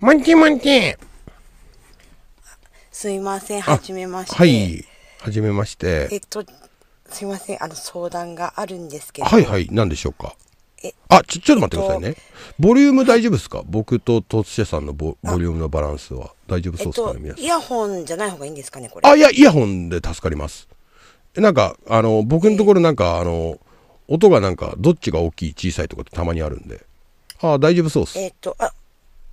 もんちもんちすいません、はじめまして。はい、はじめましてえ。っと、すいません、あの、相談があるんですけど、はいはい、何でしょうか。あちょ、ちょっと待ってくださいね。ボリューム大丈夫ですか僕ととツシゃさんのボボリュームのバランスは。大丈夫そうですかね、皆さん。イヤホンじゃない方がいいんですかね、これ。あ、いや、イヤホンで助かります。なんか、あの、僕のところなんか、あの、音がなんか、どっちが大きい、小さいとかってたまにあるんで。あ、大丈夫そうです。えっと、あ、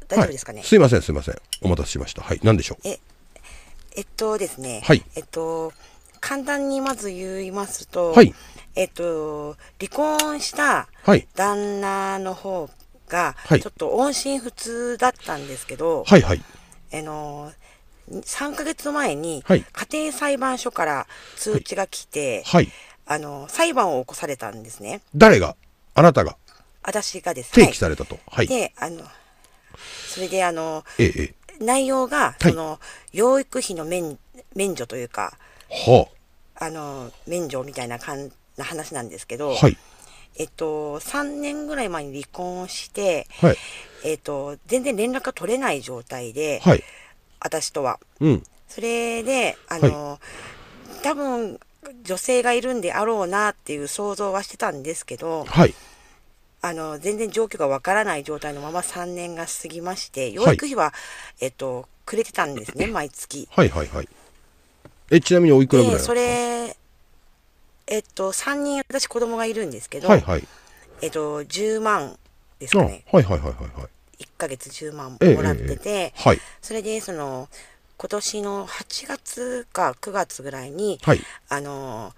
大丈夫ですかね。はい、すいません、すいません。お待たせしました。はい、何でしょう。え、えっとですね。はい。えっと、簡単にまず言いますと、はい。えっと、離婚した旦那の方が、はい、ちょっと音信不通だったんですけど、はいはい。あの、3ヶ月前に、家庭裁判所から通知が来て、はい、あの、裁判を起こされたんですね。誰があなたが私がですね。提起されたと。はい。で、あの、それであの、ええ、内容が、その、はい、養育費の免免除というか、はあ、あの、免除みたいな感な話なんですけど、はい、えっと、3年ぐらい前に離婚して、はい、えっと、全然連絡が取れない状態で、はい、私とは。うん、それで、あの、多分、女性がいるんであろうなっていう想像はしてたんですけど、あの、全然状況がわからない状態のまま3年が過ぎまして、養育費は、えっと、くれてたんですね、毎月。はいはいはい。え、ちなみにおいくらぐらいそれ、えっと、3人、私子供がいるんですけど、はいはい、えっと、10万ですかね。はいはいはいはい。1ヶ月10万もらってて、えええはい、それで、その、今年の8月か9月ぐらいに、はい、あの、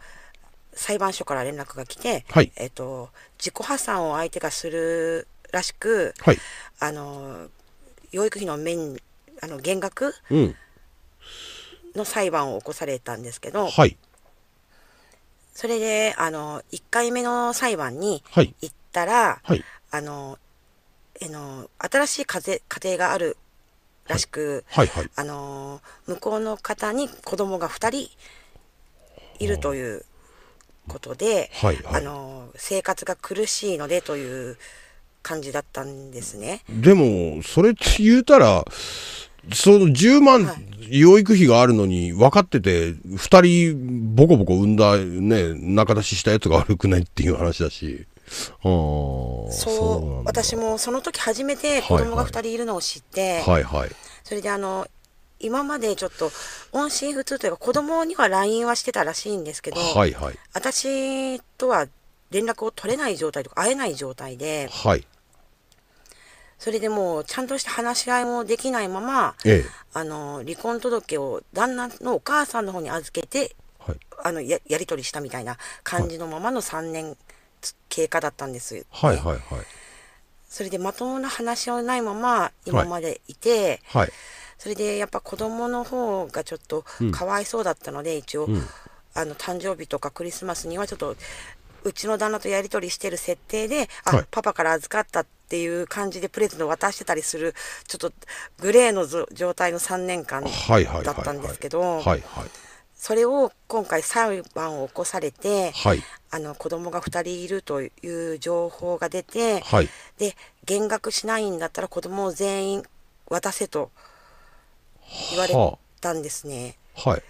裁判所から連絡が来て、はい、えっと、自己破産を相手がするらしく、はい、あの、養育費の面、あの、減額、の裁判を起こされたんですけど、はい、それで、あの、1回目の裁判に行ったら、はい、あの、えの、新しい家庭家庭があるらしく、はいはいはい、あの、向こうの方に子供が2人いるということで、はいはい、あの、生活が苦しいのでという感じだったんですね。でも、それって言うたら、その10万、養育費があるのに分かってて、2人ボコボコ産んだ、ね、仲出ししたやつが悪くないっていう話だし。そうそう私もその時初めて子供が2人いるのを知って、はいはい、それであの今までちょっと音信不通というか子供には LINE はしてたらしいんですけど、はいはい、私とは連絡を取れない状態とか会えない状態で、はい、それでもうちゃんとした話し合いもできないまま、ええ、あの離婚届を旦那のお母さんの方に預けて、はい、あのややり取りしたみたいな感じのままの3年経過だったんです、はいはいはい、それでまともな話をないまま今までいて、はい、はい、それでやっぱ子供の方がちょっとかわいそうだったので、うん、一応、うん、あの誕生日とかクリスマスにはちょっとうちの旦那とやり取りしてる設定で、あ、はい、パパから預かったってっていう感じでプレゼントを渡してたりする、ちょっとグレーの状態の3年間だったんですけど、それを今回裁判を起こされて、はい、あの子供が2人いるという情報が出て、はい、で減額しないんだったら子供を全員渡せと言われたんですね。はい、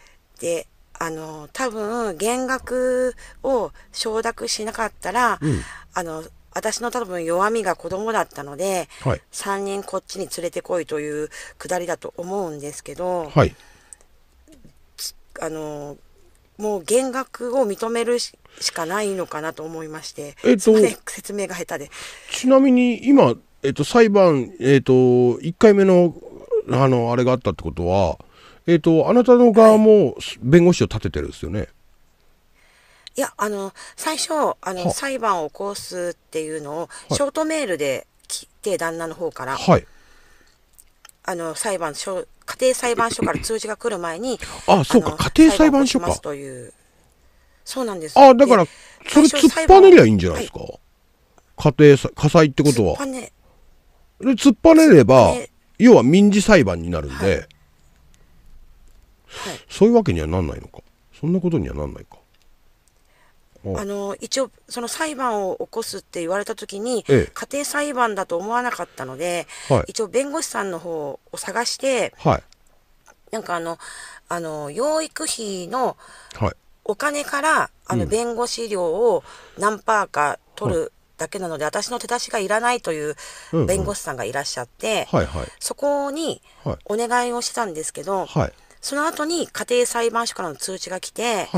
であの多分減額を承諾しなかったら、うん、あの私の多分弱みが子供だったので、はい、3人こっちに連れてこいというくだりだと思うんですけど、はい、あのもう減額を認めるしかないのかなと思いまして、えっと、説明が下手でちなみに今、えっと、裁判、えっと、1回目のあのあれがあったってことは、えっと、あなたの側も弁護士を立ててるんですよね。はいいや、あの、最初、あの、裁判を起こすっていうのを、ショートメールで来て、旦那の方から、はい。あの、裁判家庭裁判所から通知が来る前に、あ、そうか、家庭裁判所かという。そうなんです。あ、だからそれ突っぱねりゃいいんじゃないですか。家庭さ、火災ってことは。突っねで突っぱねれば要は民事裁判になるんで、はいそういうわけにはなんないのか。そんなことにはなんないか。あの一応その裁判を起こすって言われた時に、ええ、家庭裁判だと思わなかったので、はい、一応弁護士さんの方を探して、はい、なんかあのあの養育費のお金から、はい、あの弁護士料を何パーか取る、だけなので、私の手出しがいらないという弁護士さんがいらっしゃって、うんうんはいはい、そこにお願いをしたんですけど、その後に家庭裁判所からの通知が来て、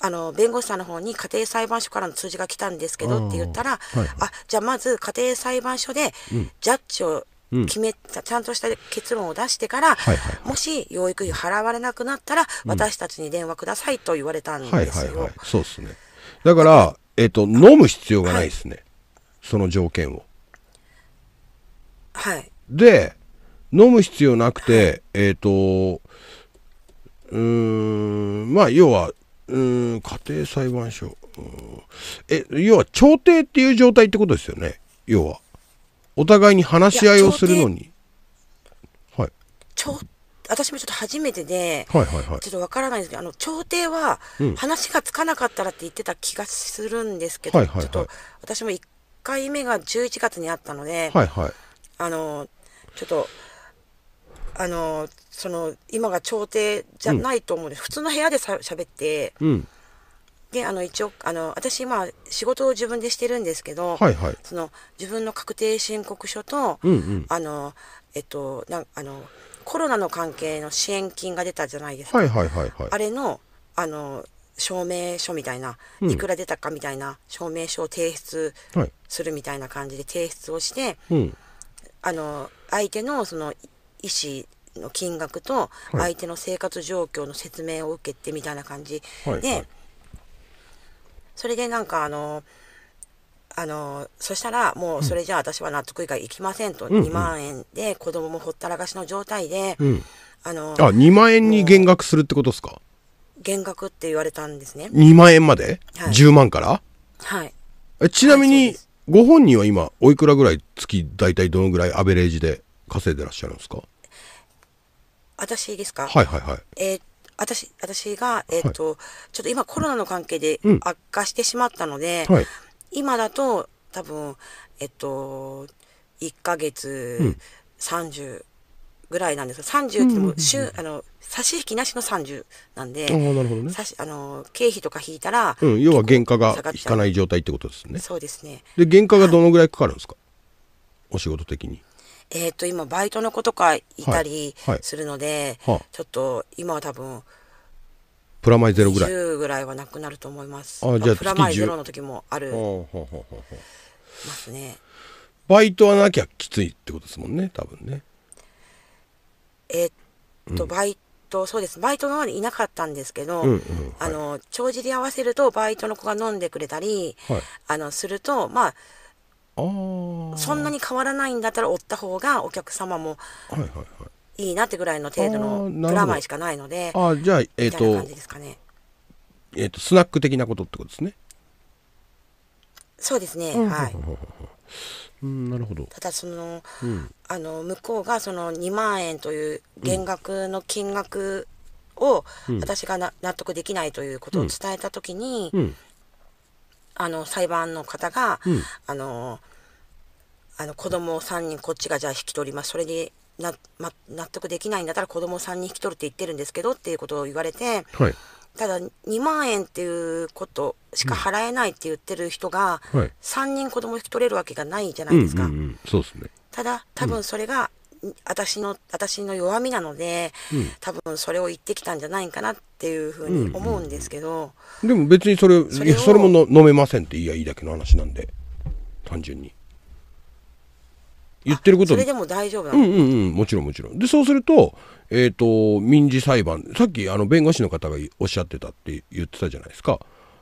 あの弁護士さんの方に家庭裁判所からの通知が来たんですけどって言ったら、あはい、あじゃあまず家庭裁判所でジャッジを決めた、うん、ちゃんとした結論を出してから、もし養育費払われなくなったら、私たちに電話くださいと言われたんですよ。そうですね。だから、えっ、ー、と、飲む必要がないですね。はい、その条件を。はい。で、飲む必要なくて、はい、えっ、と、うん、まあ、要は、うん家庭裁判所。え、要は調停っていう状態ってことですよね。要は。お互いに話し合いをするのに。はい。調私もちょっと初めてで、はいはいはい、ちょっとわからないんですけど、あの調停は話がつかなかったらって言ってた気がするんですけど、うんはいはいはい、ちょっと私も1回目が11月にあったので、はいはい、あのちょっとあのその今が朝廷じゃないと思うんです、うん、普通の部屋でしゃべって、うん、であの一応あの私今仕事を自分でしてるんですけど、はいはい、その自分の確定申告書と、うんうん、あのえっとなあのコロナの関係の支援金が出たじゃないですか、はいはいはいはい、あれのあの証明書みたいな、いくら出たかみたいな証明書を提出するみたいな感じで提出をして、うん、あの相手のその医師の金額と相手の生活状況の説明を受けてみたいな感じで、はいそれでなんかあのあのそしたらもうそれじゃあ私は納得以外いきませんと、2万円で子供もほったらかしの状態で、うん、あのあ2万円に減額するってことですか減額って言われたんですね2万円まで、はい、10万からはいちなみに、ご本人は今おいくらぐらい月大体どのぐらいアベレージで稼いでらっしゃるんですか私ですかはいはいはい。えー、私、私が、えっ、ー、と、はい、ちょっと今コロナの関係で悪化してしまったので、うんはい、今だと多分、えっ、ー、と、1ヶ月30ぐらいなんですが、うん、30っても週、うん、あの、差し引きなしの30なんで、あなるほどね、差しあの経費とか引いたら、うん、要は原価が引かない状態ってことですね。そうですね。で、原価がどのぐらいかかるんですか、はい、お仕事的に。えっ、ー、と、今、バイトの子とかいたりするので、はいはいちょっと、今は多分、プラマイゼロぐらい。10ぐらいはなくなると思います。あじゃあ、プラマイゼロの時もある。ますね。バイトはなきゃきついってことですもんね、多分ね。えー、っと、うん、バイト、そうですバイトの方にいなかったんですけど、うんうんはい、あの帳尻合わせるとバイトの子が飲んでくれたり、はい、あのするとまあそんなに変わらないんだったらおった方がお客様もいいなってぐらいの程度のプラマイしかないのであじゃあえっ、ー、とねえっ、ー、とスナック的なことってことですねそうですね、はいうん、なるほどただそのうん、あの向こうがその2万円という減額の金額を私が納得できないということを伝えた時に、うんあの裁判の方が、うん、あのあの子供を3人こっちがじゃあ引き取りますそれにな、ま、納得できないんだったら子供を3人引き取るって言ってるんですけどっていうことを言われて、はい、ただ2万円っていうことしか払えないって言ってる人が、うん、3人子供引き取れるわけがないじゃないですか。うんうんうん、そうですねただ多分それが私の私の弱みなので、うん、多分それを言ってきたんじゃないかなっていうふうに思うんですけど、うんうん、でも別にそれそれそれもの飲めませんって言いやいいだけの話なんで単純に言ってることそれでも大丈夫なのうんうんうんもちろんもちろんでそうするとえっ、ー、と民事裁判さっきあの弁護士の方がおっしゃってたって言ってたじゃないですか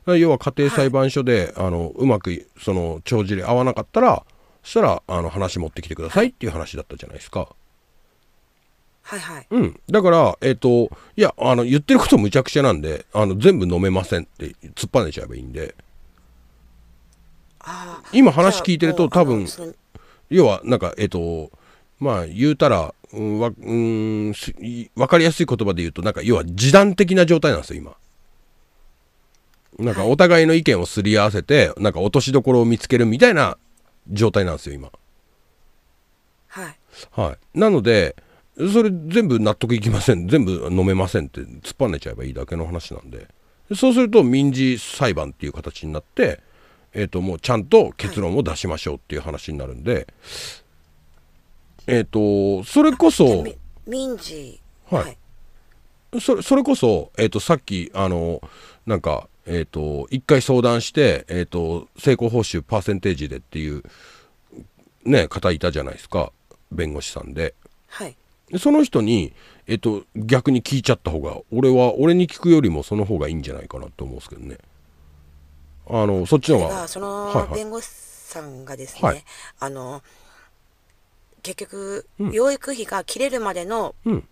要は家庭裁判所で、はい、あのうまくその帳尻合わなかったらそしたら、あの、話持ってきてくださいっていう話だったじゃないですか。はいはい。うん。だから、えっ、ー、と、いや、あの、言ってることむちゃくちゃなんで、あの、全部飲めませんって突っぱねちゃえばいいんで。今話聞いてると多分、要は、なんか、えっ、と、まあ、言うたら、うん、わ、うん、わかりやすい言葉で言うと、なんか、要は、時短的な状態なんですよ、今。なんかお互いの意見をすり合わせて、なんか落としどころを見つけるみたいな状態なんですよ今はい、はい、なのでそれ全部納得いきません全部飲めませんって突っぱねちゃえばいいだけの話なんでそうすると民事裁判っていう形になって、えー、ともうちゃんと結論を出しましょうっていう話になるんで、はい、えっ、とそれこそ民事はい、はい、それそれこそ、えー、とさっきあのなんかえっ、ー、と、一回相談して、えっ、ー、と、成功報酬パーセンテージでっていう、ね、方いたじゃないですか。弁護士さんで。はい。でその人に、えっ、ー、と、逆に聞いちゃった方が、俺は、俺に聞くよりもその方がいいんじゃないかなと思うんですけどね。あの、そっちの方が。その弁護士さんがですね、はい、あの、結局、うん、養育費が切れるまでの、うん、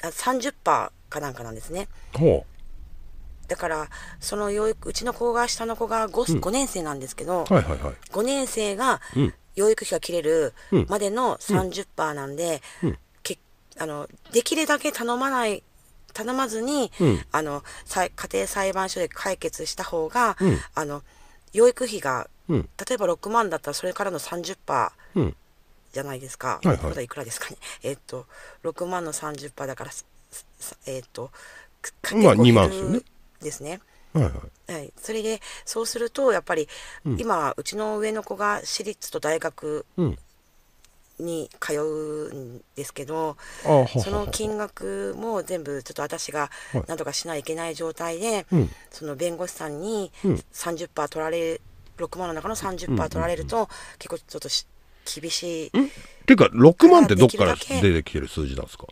30%かなんかなんですね。ほう。だからその養育うちの子が下の子が 5,、うん、5年生なんですけど、はいはいはい、5年生が養育費が切れるまでの30%なんで、うん、けあのできるだけ頼まない頼まずに、うん、あの家庭裁判所で解決した方が、あの養育費が、例えば6万だったらそれからの30%、うんじゃないですか。はいはい、いくらですかね。えっ、と、6万の30%だから、えっ、と、かけまあ、2万ですよね。ですね。はい、はい、はい、それでそうするとやっぱり、うん、今うちの上の子が私立と大学に通うんですけど、うん、その金額も全部ちょっと私がなとかしないといけない状態で、はい、その弁護士さんに30%取られる6万の中の30%取られると、結構ちょっと厳しい。っていうか6万ってどっから出てきてる数字なんですか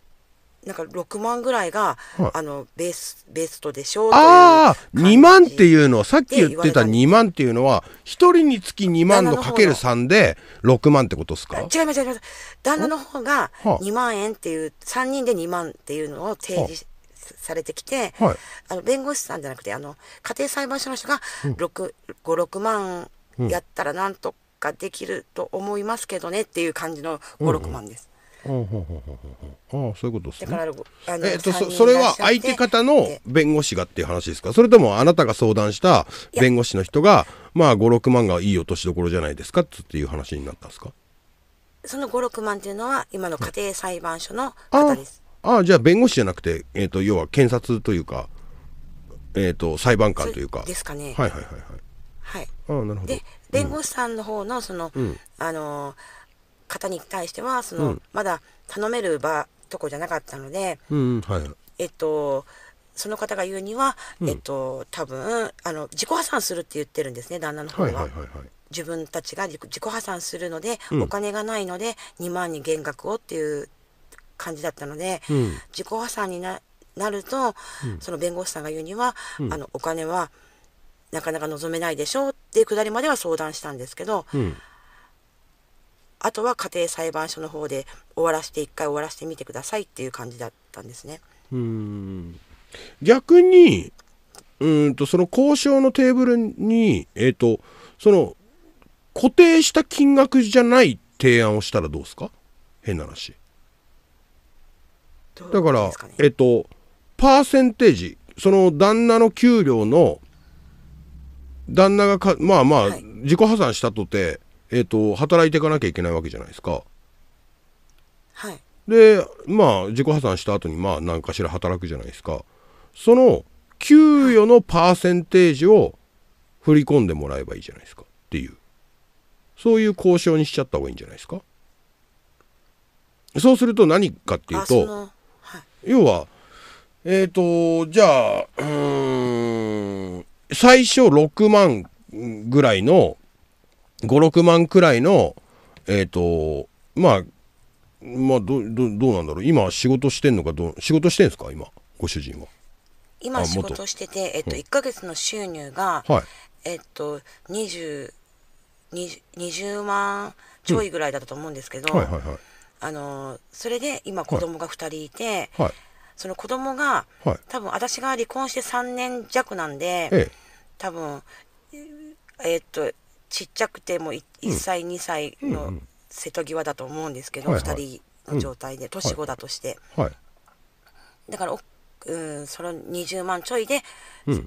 なんか6万ぐらいが、はい、あのベスベストでしょうああ2万っていうのはさっき言ってた2万っていうのは1人につき2万のかける3で6万ってことですか違います違います旦那の方が2万円っていう3人で2万っていうのを提示されてきて、はい、あの弁護士さんじゃなくてあの家庭裁判所の人が56、万やったらなんとかできると思いますけどねっていう感じの56、うん、万です。ああそういうことですね。えっとそそれは相手方の弁護士がっていう話ですか。それともあなたが相談した弁護士の人がまあ五六万がいい落としどころじゃないですかっていう話になったんですか。その五六万っていうのは今の家庭裁判所の方です。ああじゃあ弁護士じゃなくてえっ、ー、と要は検察というかえっ、ー、と裁判官というかですかね。はいはいはいはい。はい。ああなるほど。で弁護士さんの方のその、うん、あのー方に対してはその、うん、まだ頼める場とこじゃなかったので、うんはい、えっとその方が言うには、えっと多分あの自己破産するって言ってるんですね旦那の方は。はいはいはいはい自分たちが自己破産するので、お金がないので2万に減額をっていう感じだったので、自己破産にななると、その弁護士さんが言うには、あのお金はなかなか望めないでしょうっていうくだりまでは相談したんですけど、あとは家庭裁判所の方で終わらせて一回終わらせてみてくださいっていう感じだったんですね。うん逆にうんとその交渉のテーブルに、えーと、その固定した金額じゃない提案をしたらどうですか変な話。だから、えっ、ー、とパーセンテージその旦那の給料の旦那がかまあまあ自己破産したとて、えっ、と、働いていかなきゃいけないわけじゃないですか。はい。で、まあ、自己破産した後に、まあ、何かしら働くじゃないですか。その、給与のパーセンテージを振り込んでもらえばいいじゃないですかっていう。そういう交渉にしちゃった方がいいんじゃないですか。そうすると何かっていうと、はい、要は、えっ、ー、と、じゃあ、うん、最初6万ぐらいの5、6万くらいの、えっ、と、まあ、まあ、ど、ど、どうなんだろう。今仕事してんのかど、仕事してんですか今、ご主人は。今仕事してて、えっと、1か月の収入が、えっと、20、20万ちょいぐらいだったと思うんですけど、はいはいはあの、それで今子供が2人いて、い。はい。その子供が、はい多分私が離婚して3年弱なんで、ええ。多分えーっとちっちゃくても 1, 歳、2歳の瀬戸際だと思うんですけど、2人の状態で、年子だとして、はい。だからおうんその20万ちょいで、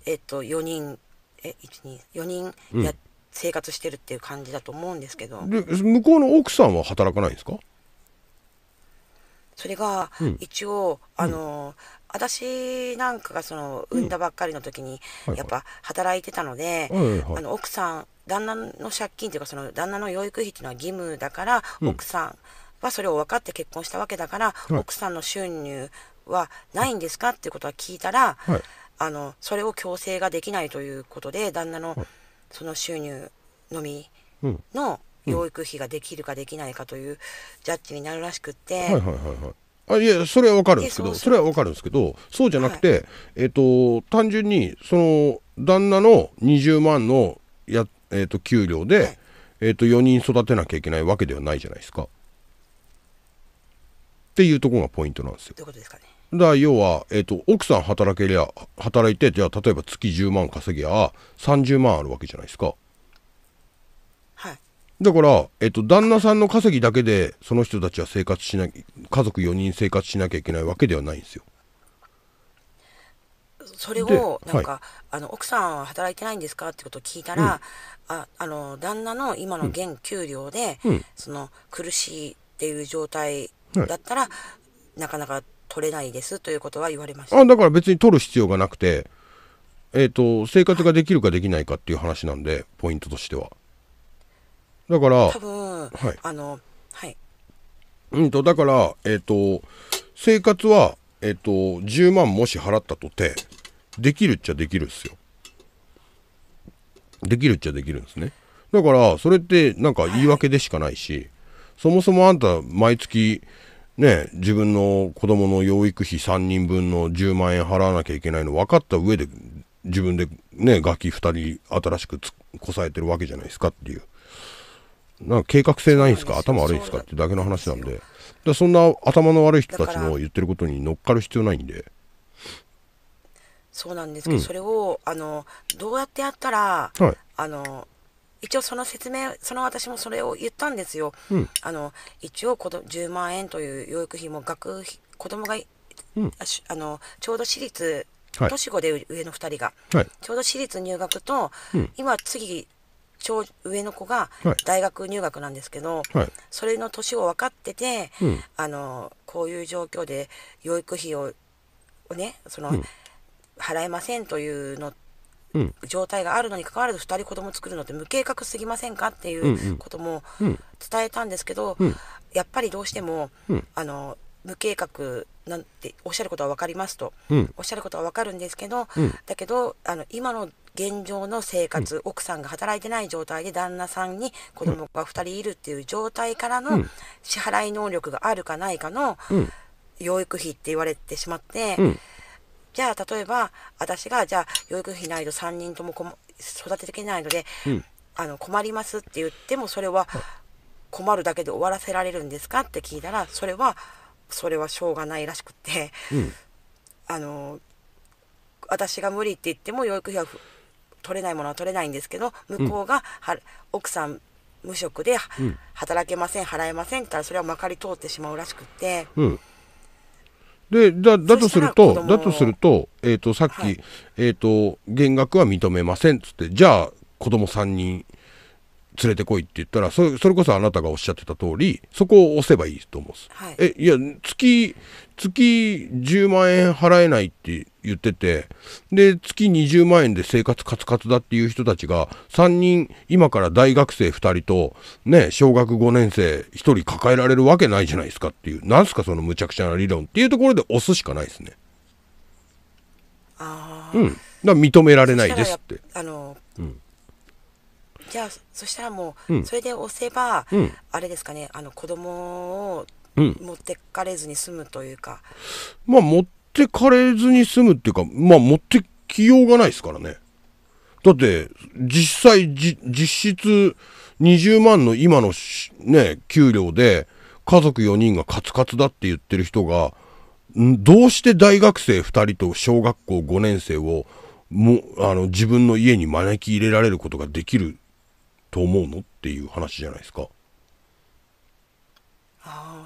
えっと4人え1 2四人や、生活してるっていう感じだと思うんですけどで、向こうの奥さんは働かないんですかそれが一応、あの私なんかがその産んだばっかりの時に、やっぱ働いてたので、あの奥さん旦那の借金というかその旦那の養育費というのは義務だから、奥さんはそれを分かって結婚したわけだから、奥さんの収入はないんですかっていうことは聞いたら、はい、あのそれを強制ができないということで旦那のその収入のみの養育費ができるかできないかというジャッジになるらしくって。あいやそれは分かるんですけどそれは分かるんですけどそうじゃなくて、はい、えっ、と単純にその旦那の20万のやえーと、給料で、はい、えーと、4人育てなきゃいけないわけではないじゃないですか。っていうとこがポイントなんですよ。いうことですかね。だから要は、えーと、奥さん働けりゃ働いてじゃあ例えば月10万稼ぎゃ30万あるわけじゃないですか。はい、だから、えっと、旦那さんの稼ぎだけでその人たちは生活しなきゃ家族4人生活しなきゃいけないわけではないんですよ。それをなんか、はい、あの奥さんは働いてないんですかってことを聞いたら、ああの旦那の今の現給料で、うん、その苦しいっていう状態だったら、はい、なかなか取れないですということは言われましたあだから別に取る必要がなくて、えーと、生活ができるかできないかっていう話なんでポイントとしてはだから多分、はい、あのはいうんとだからえっ、ー、と生活はえっ、ー、と10万もし払ったとてできるっちゃできるっすよできるっちゃできるんですね。だから、それってなんか言い訳でしかないし、そもそもあんた毎月、ね、自分の子供の養育費3人分の10万円払わなきゃいけないの分かった上で自分でね、楽器2人新しくこさえてるわけじゃないですかっていう。なんか計画性ないんですか頭悪いんですかってだけの話なんで。だそんな頭の悪い人たちの言ってることに乗っかる必要ないんで。そうなんですけど、うん、それをあのどうやってやったら、はい、あの一応その説明その私もそれを言ったんですよ、うん、あの一応こど10万円という養育費も学費子供が、うん、あのちょうど私立年子で上の2人が、はい、ちょうど私立入学と、うん、今次上の子が大学入学なんですけど、はい、それの年を分かってて、あのこういう状況で養育費をねその、払えませんというの、うん、状態があるのに関わらず2人子供作るのって無計画すぎませんかっていうことも伝えたんですけど、うんうん、やっぱりどうしても、あの無計画なんておっしゃることは分かりますと、おっしゃることは分かるんですけど、だけどあの今の現状の生活、奥さんが働いてない状態で旦那さんに子供が2人いるっていう状態からの支払い能力があるかないかの養育費って言われてしまって。じゃあ、例えば、私が、じゃあ、養育費ないと3人ともこも育てていけないので、うん、あの、困りますって言っても、それは、困るだけで終わらせられるんですかって聞いたら、それは、それはしょうがないらしくて、うん、あの、私が無理って言っても、養育費は取れないものは取れないんですけど、向こうがは、うん、奥さん、無職で、働けません、払えませんって言ったら、それはまかり通ってしまうらしくて、うんでだだとすると、だとすると、えー、と、さっき、はい、えと、減額は認めませんっつって、じゃあ、子供3人連れてこいって言ったら、それそれこそあなたがおっしゃってた通り、そこを押せばいいと思うんです。はい、え、いや、月月10万円払えないって言ってて、で、月20万円で生活カツカツだっていう人たちが、3人、今から大学生2人と、ね、小学5年生1人抱えられるわけないじゃないですかっていう、なんすかそのむちゃくちゃな理論っていうところで押すしかないですね。ああ。うん。だから認められないですって。あの、うん。じゃあそしたらもう、うん、それで押せば、うん、あれですかねあの子供を持ってかれずに済むというか。まあ、持ってかれずに済むっていうか、まあ、持ってきようがないですからね。だって、実際、実質20万の今のね、給料で、家族4人がカツカツだって言ってる人が、どうして大学生2人と小学校5年生をもあの自分の家に招き入れられることができると思うのっていう話じゃないですか。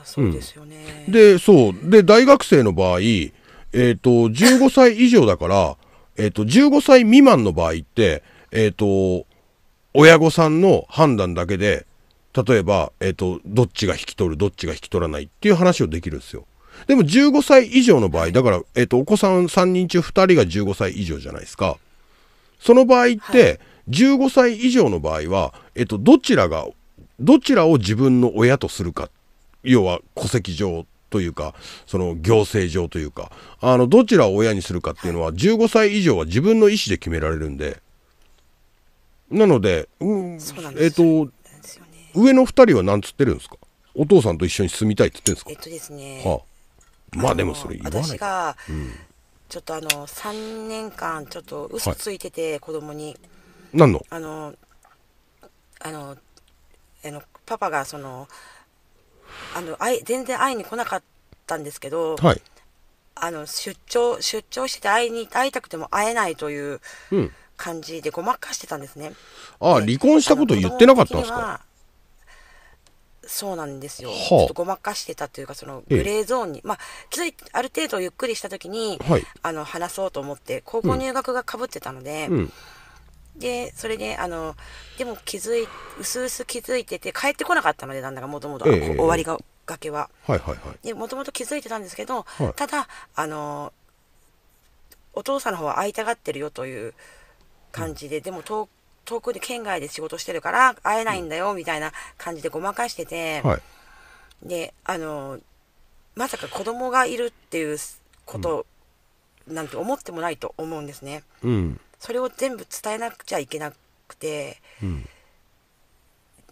そうですよね、うん、でそうで大学生の場合えっ、ー、と15歳以上だから えっと15歳未満の場合ってえっ、ー、と親御さんの判断だけで例えば、えっ、ー、とどっちが引き取るどっちが引き取らないっていう話をできるんですよでも15歳以上の場合だから、えっとお子さん3人中2人が15歳以上じゃないですかその場合って、はい15歳以上の場合は、えっと、どちらがどちらを自分の親とするかっ要は戸籍上というか、その行政上というか、あの、どちらを親にするかっていうのは、15歳以上は自分の意思で決められるんで、なので、うん、えっ、と、上の2人は何つってるんですかお父さんと一緒に住みたいっつってんですかえっとですね、はあ、まあでもそれ言わない私が、ちょっとあの3年間ちょっと嘘ついてて、子供に何のあのあのあのパパがそのあのい、全然会いに来なかったんですけど、はい、あの出張出張して会いに会いたくても会えないという感じでごまかしてたんですね。うん、あ離婚したこと言ってなかったんですかそうなんですよ、はあ、ちょっとごまかしてたというか、そのグレーゾーンに、ええ、まあ、ある程度ゆっくりした時に、はい、あの話そうと思って、高校入学がかぶってたので、うんうんで、それで、あの、でも気づい、うすうす気づいてて、帰ってこなかったので、なんだかもともと終わりが、がけは。はいはいはい。で、もともと気づいてたんですけど、はい、ただ、あの、お父さんの方は会いたがってるよという感じで、うん、でも遠遠くで県外で仕事してるから会えないんだよみたいな感じでごまかしてて、はい、で、あの、まさか子供がいるっていうことなんて思ってもないと思うんですね。うんそれを全部伝えなくちゃいけなくて、うん、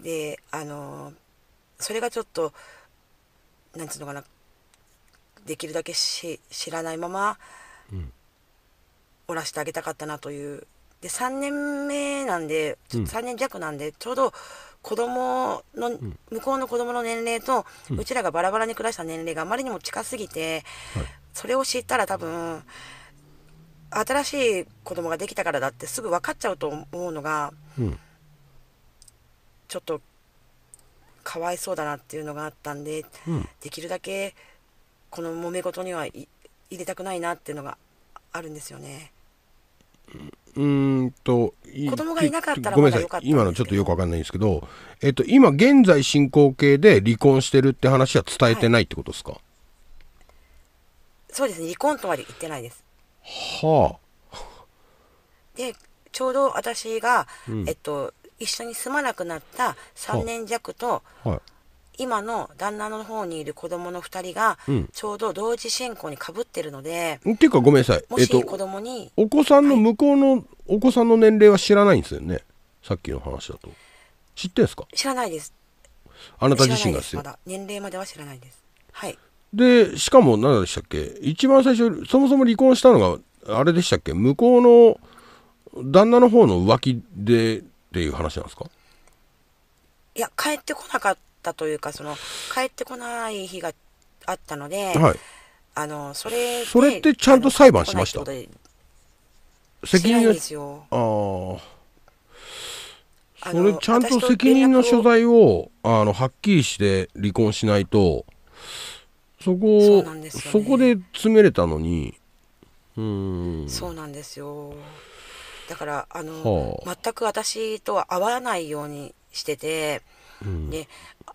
であのそれがちょっとなんてうのかなできるだけし知らないまま、うん、おらしてあげたかったなというで3年目なんで3年弱なんで、ちょうど子供の、向こうの子供の年齢と、うちらがバラバラに暮らした年齢があまりにも近すぎて、それを知ったら多分。新しい子供ができたからだってすぐ分かっちゃうと思うのが、うん、ちょっとかわいそうだなっていうのがあったんで、うん、できるだけこの揉め事には入れたくないなっていうのがあるんですよね。うんと子供がいなかったらごめんなさい今のちょっとよくわかんないんですけど、えっと、今現在進行形で離婚してるって話は伝えてないってことですか、はい、そうですね離婚とは言ってないですはあ。で、ちょうど私が、うん、えっと、一緒に住まなくなった3年弱と、はい、今の旦那の方にいる子供の2人が、うん、ちょうど同時進行にかぶってるので。っていうかごめんなさい。もし子供に、えっと、お子さんの向こうの、お子さんの年齢は知らないんですよね。さっきの話だと。知ってんすか知らないです。あなた自身がですよ。まだ年齢までは知らないです。はい。で、しかも何でしたっけ一番最初、そもそも離婚したのが、あれでしたっけ向こうの旦那の方の浮気でっていう話なんですかいや、帰ってこなかったというか、その、帰ってこない日があったので、はい。あの、それ、それってちゃんと裁判しました責任ああ。それちゃんと責任の所在をあのはっきりして離婚しないとそこそ、ね、そこで詰めれたのにうんそうなんですよだからあの、はあ、全く私とは会わないようにしてて、うん、で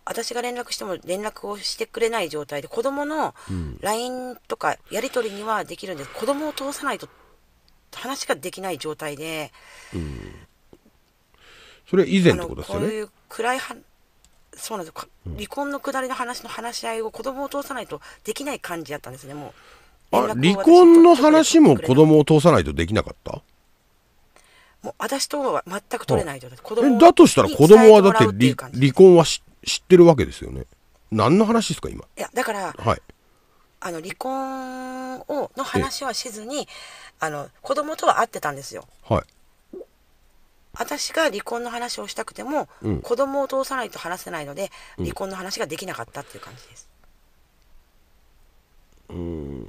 私が連絡しても連絡をしてくれない状態で子供の LINE とかやり取りにはできるんです、うん、子供を通さないと話ができない状態で、うん、それ以前ってことですよね。こういう暗いそうなんです、うん、離婚のくだりの話の話し合いを子供を通さないとできない感じだったんですね、もう。あ離婚の話も子供を通さないとできなかったもう私とは全く取れないと。態、子供だとしたら子供はだって離婚は知ってるわけですよね。何の話ですか、今。いや、だから、はい、あの離婚をの話はしずに、あの子供とは会ってたんですよ。はい私が離婚の話をしたくても、うん、子供を通さないと話せないので離婚の話ができなかったっていう感じです。うん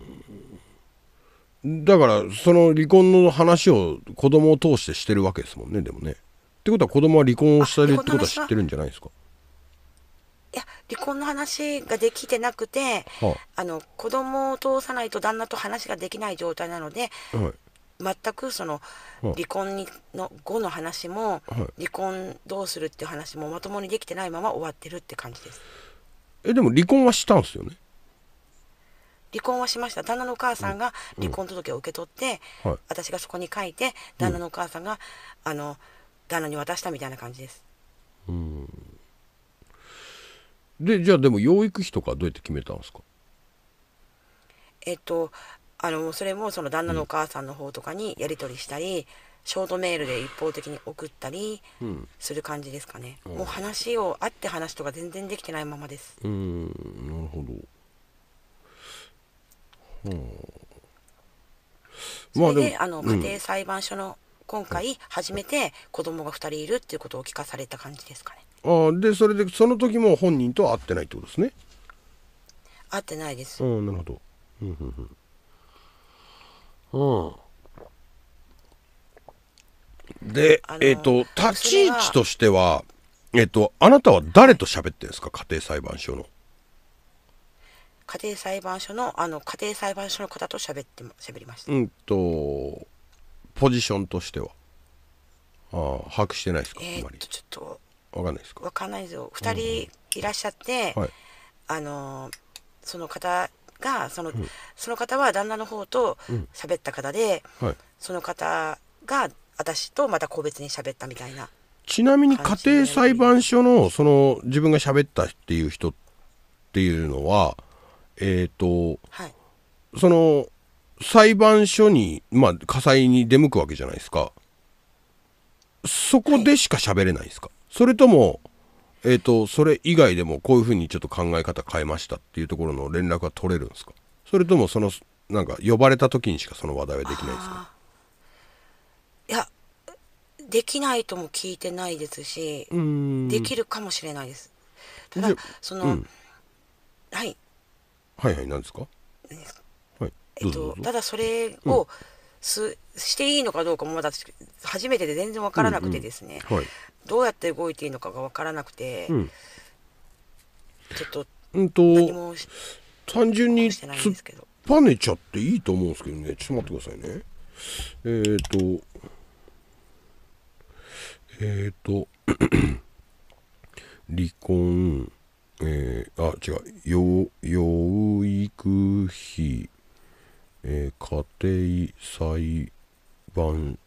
だからその離婚の話を子供を通してしてるわけですもんねでもね。ってことは子供は離婚をしてるってことは知ってるんじゃないですかいや離婚の話ができてなくて、はあ、あの子供を通さないと旦那と話ができない状態なので、はい、全くその離婚にの後の話も離婚どうするっていう話もまともにできてないまま終わってるって感じですえでも離婚はしたんですよね離婚はしました旦那のお母さんが離婚届を受け取って、うんはい、私がそこに書いて旦那のお母さんが、うん、あの旦那に渡したみたいな感じですうんでじゃあでも養育費とかどうやって決めたんですかえっとあのそれもその旦那のお母さんの方とかにやり取りしたり、ショートメールで一方的に送ったりする感じですかね、うん、もう話を会って話とか全然できてないままですうんなるほど、はあ、まあ、それであの家庭裁判所の、今回初めて子供が2人いるっていうことを聞かされた感じですかねあでそれでその時も本人と会ってないってことですね会ってないですうんなるほどうんうんうんうん。で、ーえっ、と、立ち位置としては、えっ、と、あなたは誰と喋ってるんですか家庭裁判所の。家庭裁判所のあの家庭裁判所の方と喋っても喋りました、うんと、ポジションとしては。ああ、把握してないですかえあんーまっりと。ちょっとわかんないですかわかんないですよ2人いらっしゃって、はい。あのその方がその,、その方は旦那の方と喋った方で、はい、その方が私とまた個別に喋ったみたいなちなみに家庭裁判所のその自分が喋ったっていう人っていうのはえっ、ー、と、はい、その裁判所に、まあ、火災に出向くわけじゃないですかそこでしか喋れないですか、はい、それともえっ、ー、と、それ以外でもこういうふうにちょっと考え方変えましたっていうところの連絡は取れるんですかそれともその、なんか呼ばれた時にしかその話題はできないんですかいや、できないとも聞いてないですし、できるかもしれないです。ただ、その、うん、はい。はいはい、なんですかはい。えっと、ただそれを、うんしていいのかどうかもまだ初めてで全然分からなくてですね、うんうんはい、どうやって動いていいのかが分からなくて、うん、ちょっとうんと単純に突っぱねちゃっていいと思うんですけどねちょっと待ってくださいねえっ、ー、とえっ、ー、と離婚えー、あ違う養育費えー、家庭裁判、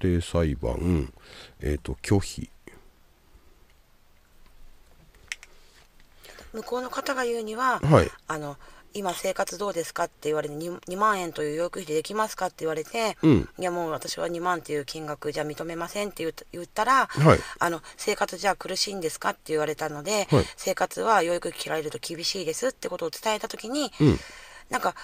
家庭裁判、えっ、ー、と、拒否。向こうの方が言うには、はい、あの今生活どうですかって言われて 2, 万円という養育費でできますかって言われて、うん、いやもう私は2万っていう金額じゃ認めませんって言ったら、はい、あの生活じゃ苦しいんですかって言われたので、はい、生活は養育費切られると厳しいですってことを伝えた時に、うん、なんか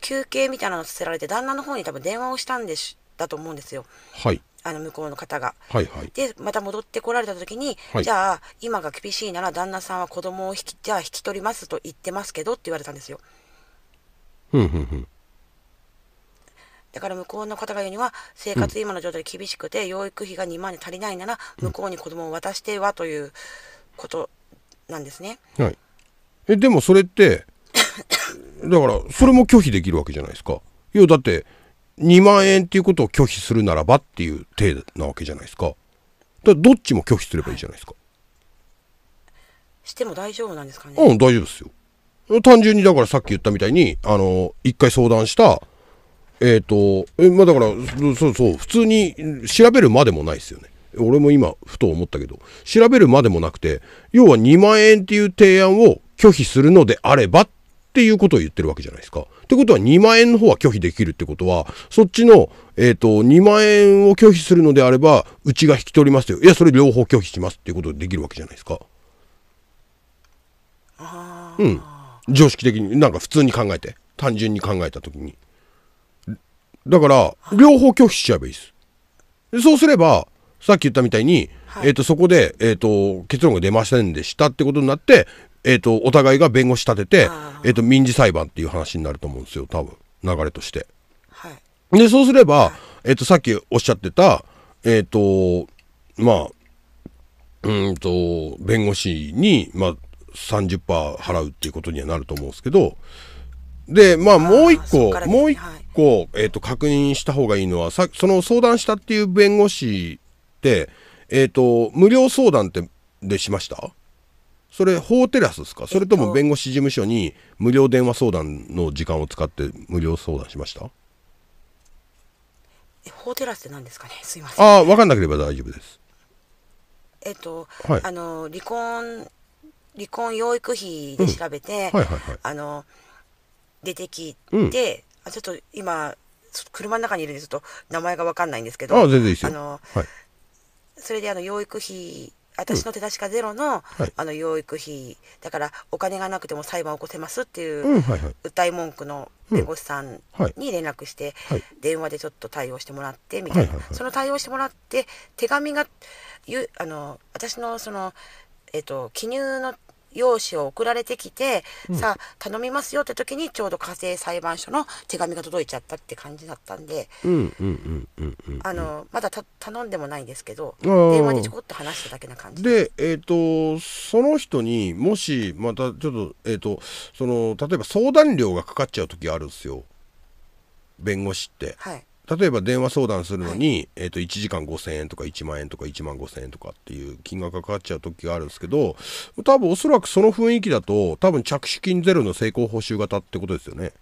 休憩みたいなのさせられて、旦那の方に多分電話をしたんでし、だと思うんですよ。はい。あの向こうの方が。はいはい、で、また戻ってこられた時に、はい、じゃあ、今が厳しいなら旦那さんは子供を引き、じゃあ引き取りますと言ってますけどって言われたんですよ。うんうんうん。だから向こうの方が言うには、生活今の状態で厳しくて、うん、養育費が2万で足りないなら、向こうに子供を渡してはということなんですね。はい。え、でもそれって、だからそれも拒否できるわけじゃないですか。いやだって2万円っていうことを拒否するならばっていう体なわけじゃないですか。だどっちも拒否すればいいじゃないですか。しても大丈夫なんですかねうん大丈夫ですよ。単純にだからさっき言ったみたいにあの一回相談したえっ、ー、とえまあだからそうそう普通に調べるまでもないですよね。俺も今ふと思ったけど調べるまでもなくて要は2万円っていう提案を拒否するのであればっっていうことを言ってるわけじゃないですか。ってことは2万円の方は拒否できるってことは、そっちの、えっ、ー、と、2万円を拒否するのであれば、うちが引き取りますよ。いや、それ両方拒否しますっていうことでできるわけじゃないですか。うん。常識的に、なんか普通に考えて。単純に考えた時に。だから、両方拒否しちゃえばいいです。でそうすれば、さっき言ったみたいに、えっ、と、そこで、えっ、ー、と、結論が出ませんでしたってことになって、えっ、ー、と、お互いが弁護士立てて、えっ、ー、と、民事裁判っていう話になると思うんですよ、多分。流れとして。はい。で、そうすれば、えっ、ー、と、さっきおっしゃってた、えっ、と、まあ、うんと、弁護士に、まあ、30%払うっていうことにはなると思うんですけど、で、まあ、もう一個、ね、もう一個、はい、えっ、と、確認した方がいいのは、さその相談したっていう弁護士って、えっ、と、無料相談って、でしましたそれ法テラスですかそれとも弁護士事務所に無料電話相談の時間を使って無料相談しました法テラスって何ですかねすいませんああ分かんなければ大丈夫ですえっと、はい、あの離婚離婚養育費で調べて、うんはいはいはい、あの出てきて、うん、あちょっと今車の中にいるんでちょっと名前が分かんないんですけどあ全然いいですよの、はい、それであの養育費私の手しかゼロのはい、あの養育費だからお金がなくても裁判を起こせますっていう訴え文句の弁護士さんに連絡して、電話でちょっと対応してもらってみたいな、その対応してもらって手紙がゆあの私のその、えっと記入の用紙を送られてきて、うん、さあ頼みますよって時にちょうど家政裁判所の手紙が届いちゃったって感じだったんであのまだ頼んでもないんですけど電話でちょこっと話しただけな感じでえっ、ー、とその人にもしまたちょっと,、えーとその例えば相談料がかかっちゃう時あるんですよ弁護士って。はい例えば電話相談するのに、えと1時間5000円とか1万円とか1万5000円とかっていう金額がかかっちゃう時があるんですけど多分おそらくその雰囲気だと多分着手金ゼロの成功報酬型ってことですよね。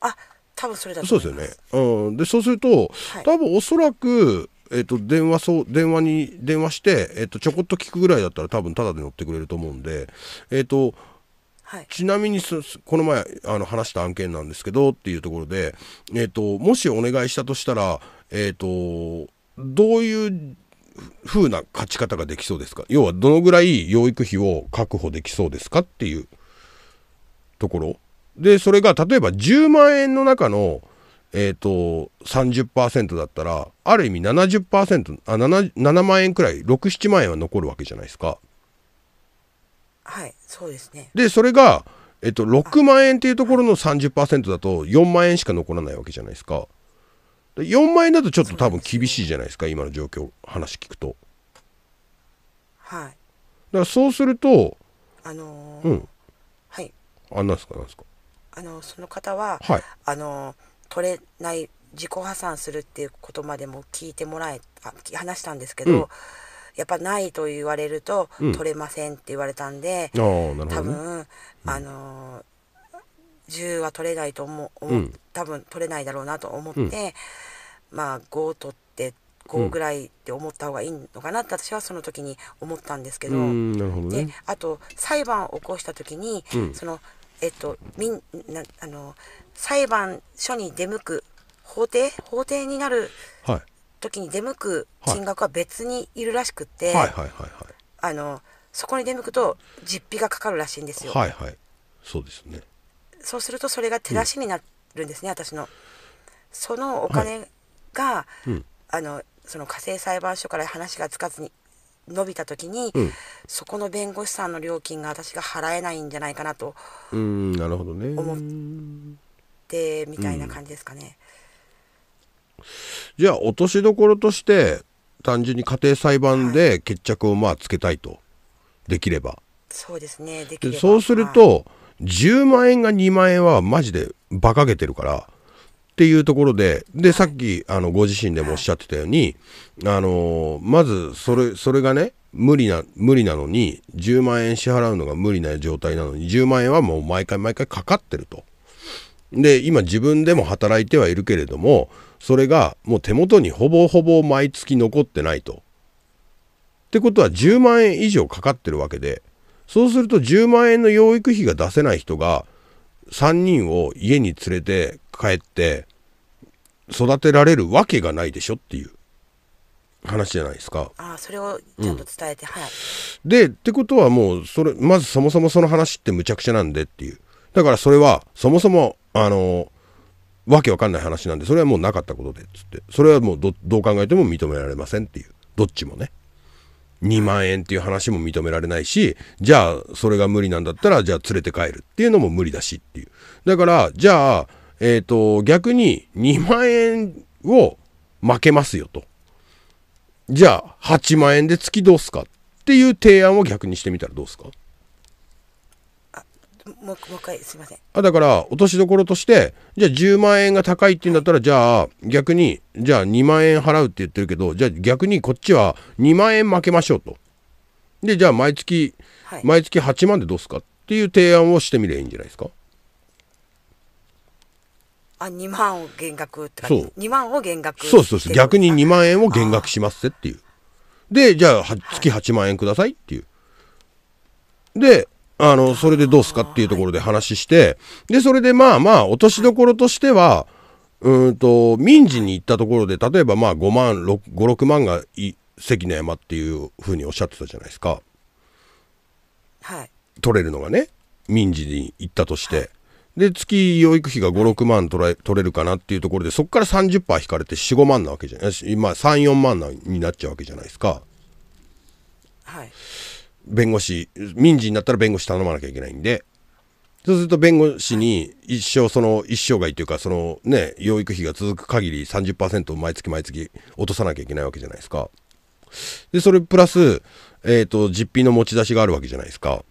あ多分それだそうですよね。うん、でそうすると、はい、多分おそらく、えーと、電話そ電話に電話して、えーと、ちょこっと聞くぐらいだったら多分タダで乗ってくれると思うんで、えーとちなみにこの前あの話した案件なんですけどっていうところで、えーと、もしお願いしたとしたら、えーと、どういう風な勝ち方ができそうですか要はどのぐらい養育費を確保できそうですかっていうところでそれが例えば10万円の中のえーと、と30%だったらある意味70%あ 7, 7万円くらい67万円は残るわけじゃないですか。はいそうですねでそれが、えっと、6万円っていうところの30%だと4万円しか残らないわけじゃないですか4万円だとちょっと多分厳しいじゃないですか今の状況話聞くとはいだからそうするとあのー、うんはいあなんですかなんですかあのその方は、はい、あの取れない自己破産するっていうことまでも聞いてもらえあ話したんですけど、うんやっぱないと言われると、取れませんって言われたんで、うん、多分、あのー、10は取れないと思う、うん、多分取れないだろうなと思って、うん、まあ5取って5ぐらいって思った方がいいのかなって私はその時に思ったんですけど、どね、であと裁判を起こした時に、そのえっとみんなあの裁判所に出向く法廷法廷になる、はい時に出向く金額は別にいるらしくて、はい、はいはいあのそこに出向くと実費がかかるらしいんですよはいはいそうですねそうするとそれが手出しになるんですね、うん、私のそのお金が、はいうん、あのその家政裁判所から話がつかずに伸びた時に、うん、そこの弁護士さんの料金が私が払えないんじゃないかなとうんなるほどね思ってみたいな感じですかね、じゃあ落としどころとして単純に家庭裁判で決着をまあつけたいとできればそうですねできればそうすると、は10万円が2万円はマジで馬鹿げてるから。っていうところで、で、さっき、あの、ご自身でもおっしゃってたように、あのー、まず、それ、それがね、無理な、無理なのに、10万円支払うのが無理な状態なのに、10万円はもう毎回毎回かかってると。で今自分でも働いてはいるけれどもそれがもう手元にほぼほぼ毎月残ってないと。ってことは10万円以上かかってるわけでそうすると10万円の養育費が出せない人が3人を家に連れて帰って育てられるわけがないでしょっていう話じゃないですか。あそれをちゃんと伝えて、うん、はい。でってことはもうそれまずそもそもその話ってむちゃくちゃなんでっていうだからそれはそもそもあのわけわかんない話なんでそれはもうなかったことでつってそれはもうどどう考えても認められませんっていうどっちもね2万円っていう話も認められないしじゃあそれが無理なんだったらじゃあ連れて帰るっていうのも無理だしっていうだからじゃあえっ、ー、と逆に2万円を負けますよとじゃあ8万円で月どうすかっていう提案を逆にしてみたらどうすかもう一回すいませんあだから落としどころとしてじゃあ10万円が高いって言うんだったら、じゃあ逆にじゃあ2万円払うって言ってるけどじゃあ逆にこっちは2万円負けましょうとでじゃあ毎月、はい、毎月8万でどうすかっていう提案をしてみればいいんじゃないですかあ2万を減額ってそう2万を減額そうそうそう逆に2万円を減額しますっていうでじゃあ月8万円くださいっていう、であの、それでどうすかっていうところで話して、で、それでまあまあ、落としどころとしては、うんと、民事に行ったところで、例えばまあ5万、5、6万が関の山っていうふうにおっしゃってたじゃないですか。はい。取れるのがね、民事に行ったとして。はい、で、月養育費が5、6万取れ取れるかなっていうところで、そこから30%引かれて4、5万なわけじゃない、ま3、4万なになっちゃうわけじゃないですか。はい。弁護士、民事になったら弁護士頼まなきゃいけないんで、そうすると弁護士に一生その一生涯というかそのね、養育費が続く限り30%を毎月毎月落とさなきゃいけないわけじゃないですか。で、それプラス、えっ、ー、と、実費の持ち出しがあるわけじゃないですか。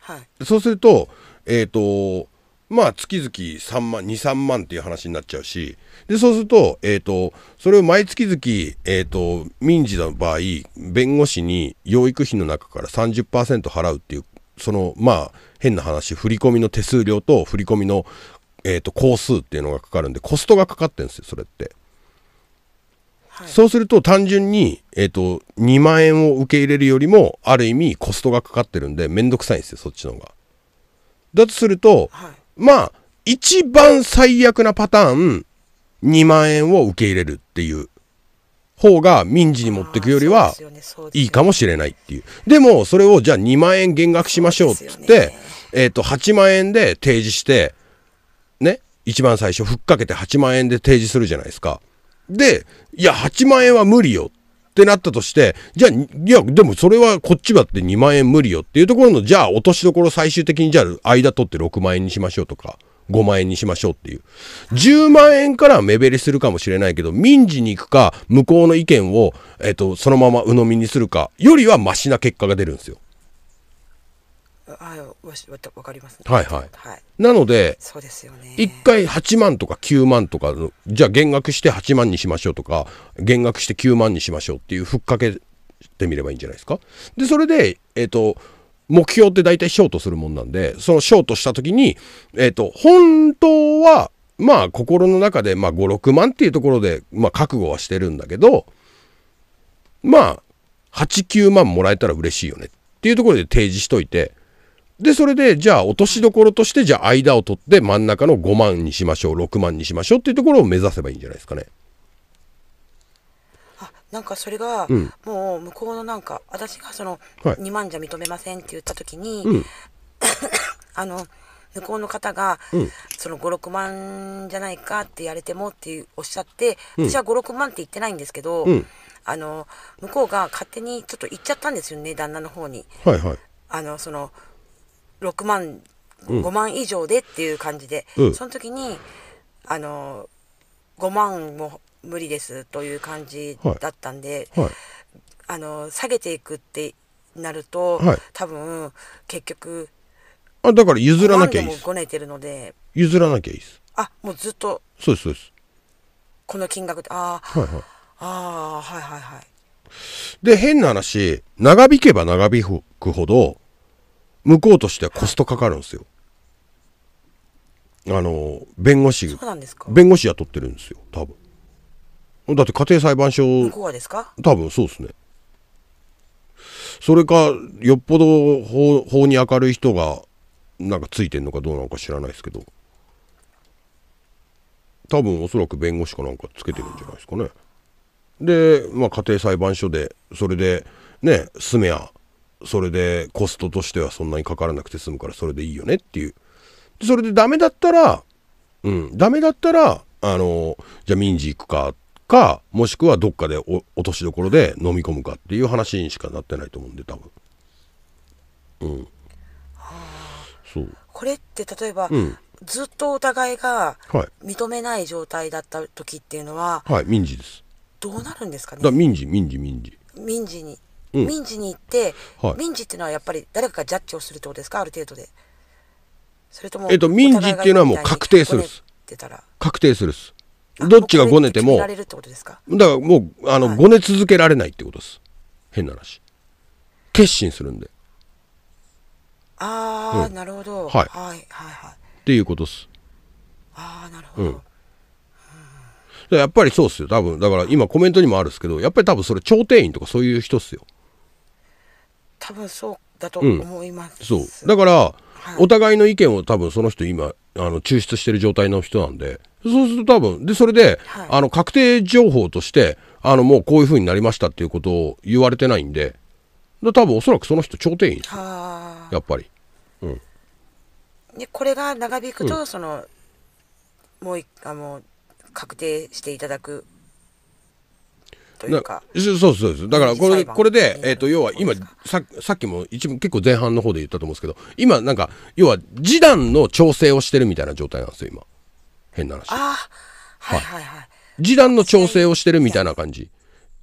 はい。そうすると、えっ、ー、と、まあ月々3万23万っていう話になっちゃうしでそうすると,、えーと、それを毎月々、えーと、民事の場合弁護士に養育費の中から30%払うっていうそのまあ変な話振り込みの手数料と振り込みの、えーと、工数っていうのがかかるんでコストがかかってるんですよそれって。はい、そうすると単純に、えー、と2万円を受け入れるよりもある意味コストがかかってるんで面倒くさいんですよそっちの方が。だとすると、はいまあ、一番最悪なパターン、2万円を受け入れるっていう方が民事に持ってくよりはいいかもしれないっていう。でも、それをじゃあ2万円減額しましょうっつって、えっ、と、8万円で提示して、ね、一番最初、ふっかけて8万円で提示するじゃないですか。で、いや、8万円は無理よってなったとして、じゃあ、いや、でもそれはこっちだって2万円無理よっていうところの、じゃあ落としどころ最終的にじゃあ間取って6万円にしましょうとか、5万円にしましょうっていう。10万円から目減りするかもしれないけど、民事に行くか、向こうの意見を、えっと、そのまま鵜呑みにするか、よりはマシな結果が出るんですよ。あわしわかります、ね、はいはい。はいなので、そうですよね。回8万とか9万とか、じゃあ減額して8万にしましょうとか、減額して9万にしましょうっていうふっかけてみればいいんじゃないですか。で、それで、えっ、ー、と、目標って大体ショートするもんなんで、そのショートした時に、えっ、ー、と、本当は、まあ心の中で、まあ5、6万っていうところで、まあ覚悟はしてるんだけど、まあ、8、9万もらえたら嬉しいよねっていうところで提示しといて、で、それで、じゃあ、落としどころとして、じゃあ、間を取って、真ん中の5万にしましょう、6万にしましょうっていうところを目指せばいいんじゃないですかね。なんかそれが、もう向こうのなんか私がその、2万じゃ認めませんって言った時に、あの向こうの方が、その56万じゃないかってやれてもっておっしゃって、私は56万って言ってないんですけど、あの向こうが勝手にちょっと言っちゃったんですよね旦那の方に。はいはい、あのその6万、5万以上でっていう感じで、うん、その時に、あの、5万も無理ですという感じだったんで、はいはい、あの、下げていくってなると、はい、多分、結局、あ、だから譲らなきゃいいです。ごねてるので。譲らなきゃいいです。あ、もうずっと。そうです、そうです。この金額で、ああ、はいはい。ああ、はいはいはい。で、変な話、長引けば長引くほど、向こうとしてはコストかかるんですよ。あの、弁護士、そうなんですか弁護士雇ってるんですよ、多分。だって家庭裁判所、向こうはですか多分そうですね。それか、よっぽど法法に明るい人が、なんかついてんのかどうなのか知らないですけど、多分おそらく弁護士かなんかつけてるんじゃないですかね。で、まあ、家庭裁判所で、それで、ね、住めやそれでコストとしてはそんなにかからなくて済むからそれでいいよねっていう。それでダメだったら、うん、ダメだったら、あの、じゃあ民事行くか、か、もしくはどっかで落としどころで飲み込むかっていう話にしかなってないと思うんで、多分。うん。そうこれって例えば、うん、ずっとお互いが認めない状態だった時っていうのは、はい、はい、民事です。どうなるんですかね。だ民事、民事、民事。民事に。民事に行って、はい、民事っていうのはやっぱり誰かがジャッジをするってことですかある程度でそれともえっと民事っていうのはもう確定するっす確定するっすどっちがごねてもだからもうあの、はい、ごね続けられないってことです変な話決心するんでああ、うん、なるほど、はい、はいはいはいっていうことっすああなるほど、うんやっぱりそうっすよ多分だから今コメントにもあるんですけどやっぱり多分それ調停員とかそういう人っすよ多分そうだと思います、うん、そうだから、はい、お互いの意見を多分その人今あの抽出してる状態の人なんでそうすると多分でそれで、はい、あの確定情報としてあのもうこういうふうになりましたっていうことを言われてないんで多分おそらくその人調停員ですよやっぱり。うん、でこれが長引くと、うん、そのもうもう確定していただくというか。そうそうです。だからこれこれで、えーと、要は今ささっきも一部結構前半の方で言ったと思うんですけど今なんか要は示談の調整をしてるみたいな状態なんですよ今変な話。あはいはいはい。示談の調整をしてるみたいな感じ。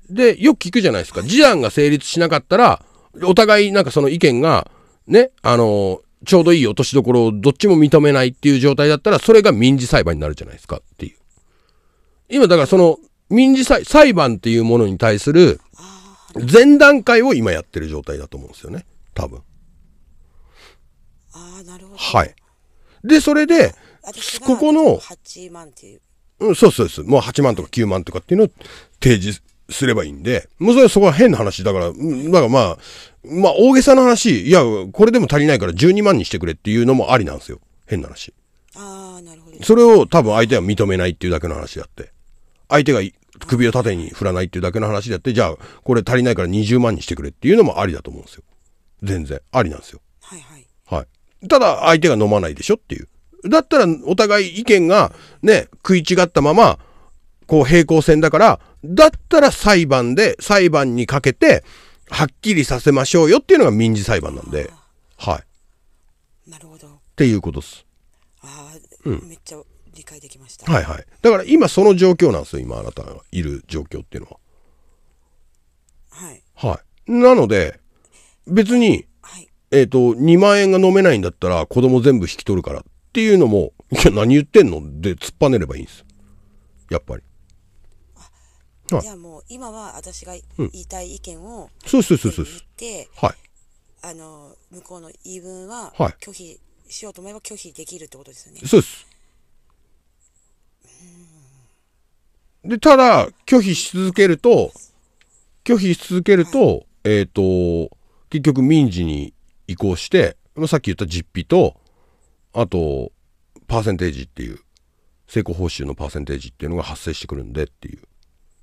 でよく聞くじゃないですか示談が成立しなかったらお互いなんかその意見がねあのちょうどいい落としどころをどっちも認めないっていう状態だったらそれが民事裁判になるじゃないですかっていう。今だからその民事裁裁判っていうものに対する前段階を今やってる状態だと思うんですよね。多分。ああ、なるほど。はい。で、それで、ここの、8万っていう。うん、そうそうです。もう8万とか9万とかっていうのを提示すればいいんで、もうそれはそこは変な話だから、だからまあ、まあ大げさな話、いや、これでも足りないから12万にしてくれっていうのもありなんですよ。変な話。ああ、なるほど。それを多分相手は認めないっていうだけの話であって。相手が首を縦に振らないっていうだけの話であって、じゃあ、これ足りないから20万にしてくれっていうのもありだと思うんですよ。全然。ありなんですよ。はいはい。はい。ただ、相手が飲まないでしょっていう。だったら、お互い意見が、ね、食い違ったまま、こう平行線だから、だったら裁判で、裁判にかけて、はっきりさせましょうよっていうのが民事裁判なんで。はい。なるほど。っていうことです。ああ、うん、めっちゃ理解できました。。はいはい。だから今その状況なんですよ、今あなたがいる状況っていうのは。はい。はい。なので、別に、はい、えっ、ー、と、2万円が飲めないんだったら子供全部引き取るからっていうのも、いや、何言ってんので突っぱねればいいんです。やっぱり。はい、じゃあもう今は私が言いたい意見を、そうそうそうそう言って、はい、あの向こうの言い分は拒否しようと思えば拒否できるってことですよね。そうです。で、ただ、拒否し続けると、拒否し続けると、えっ、ー、と、結局民事に移行して、さっき言った実費と、あと、パーセンテージっていう、成功報酬のパーセンテージっていうのが発生してくるんでっていう。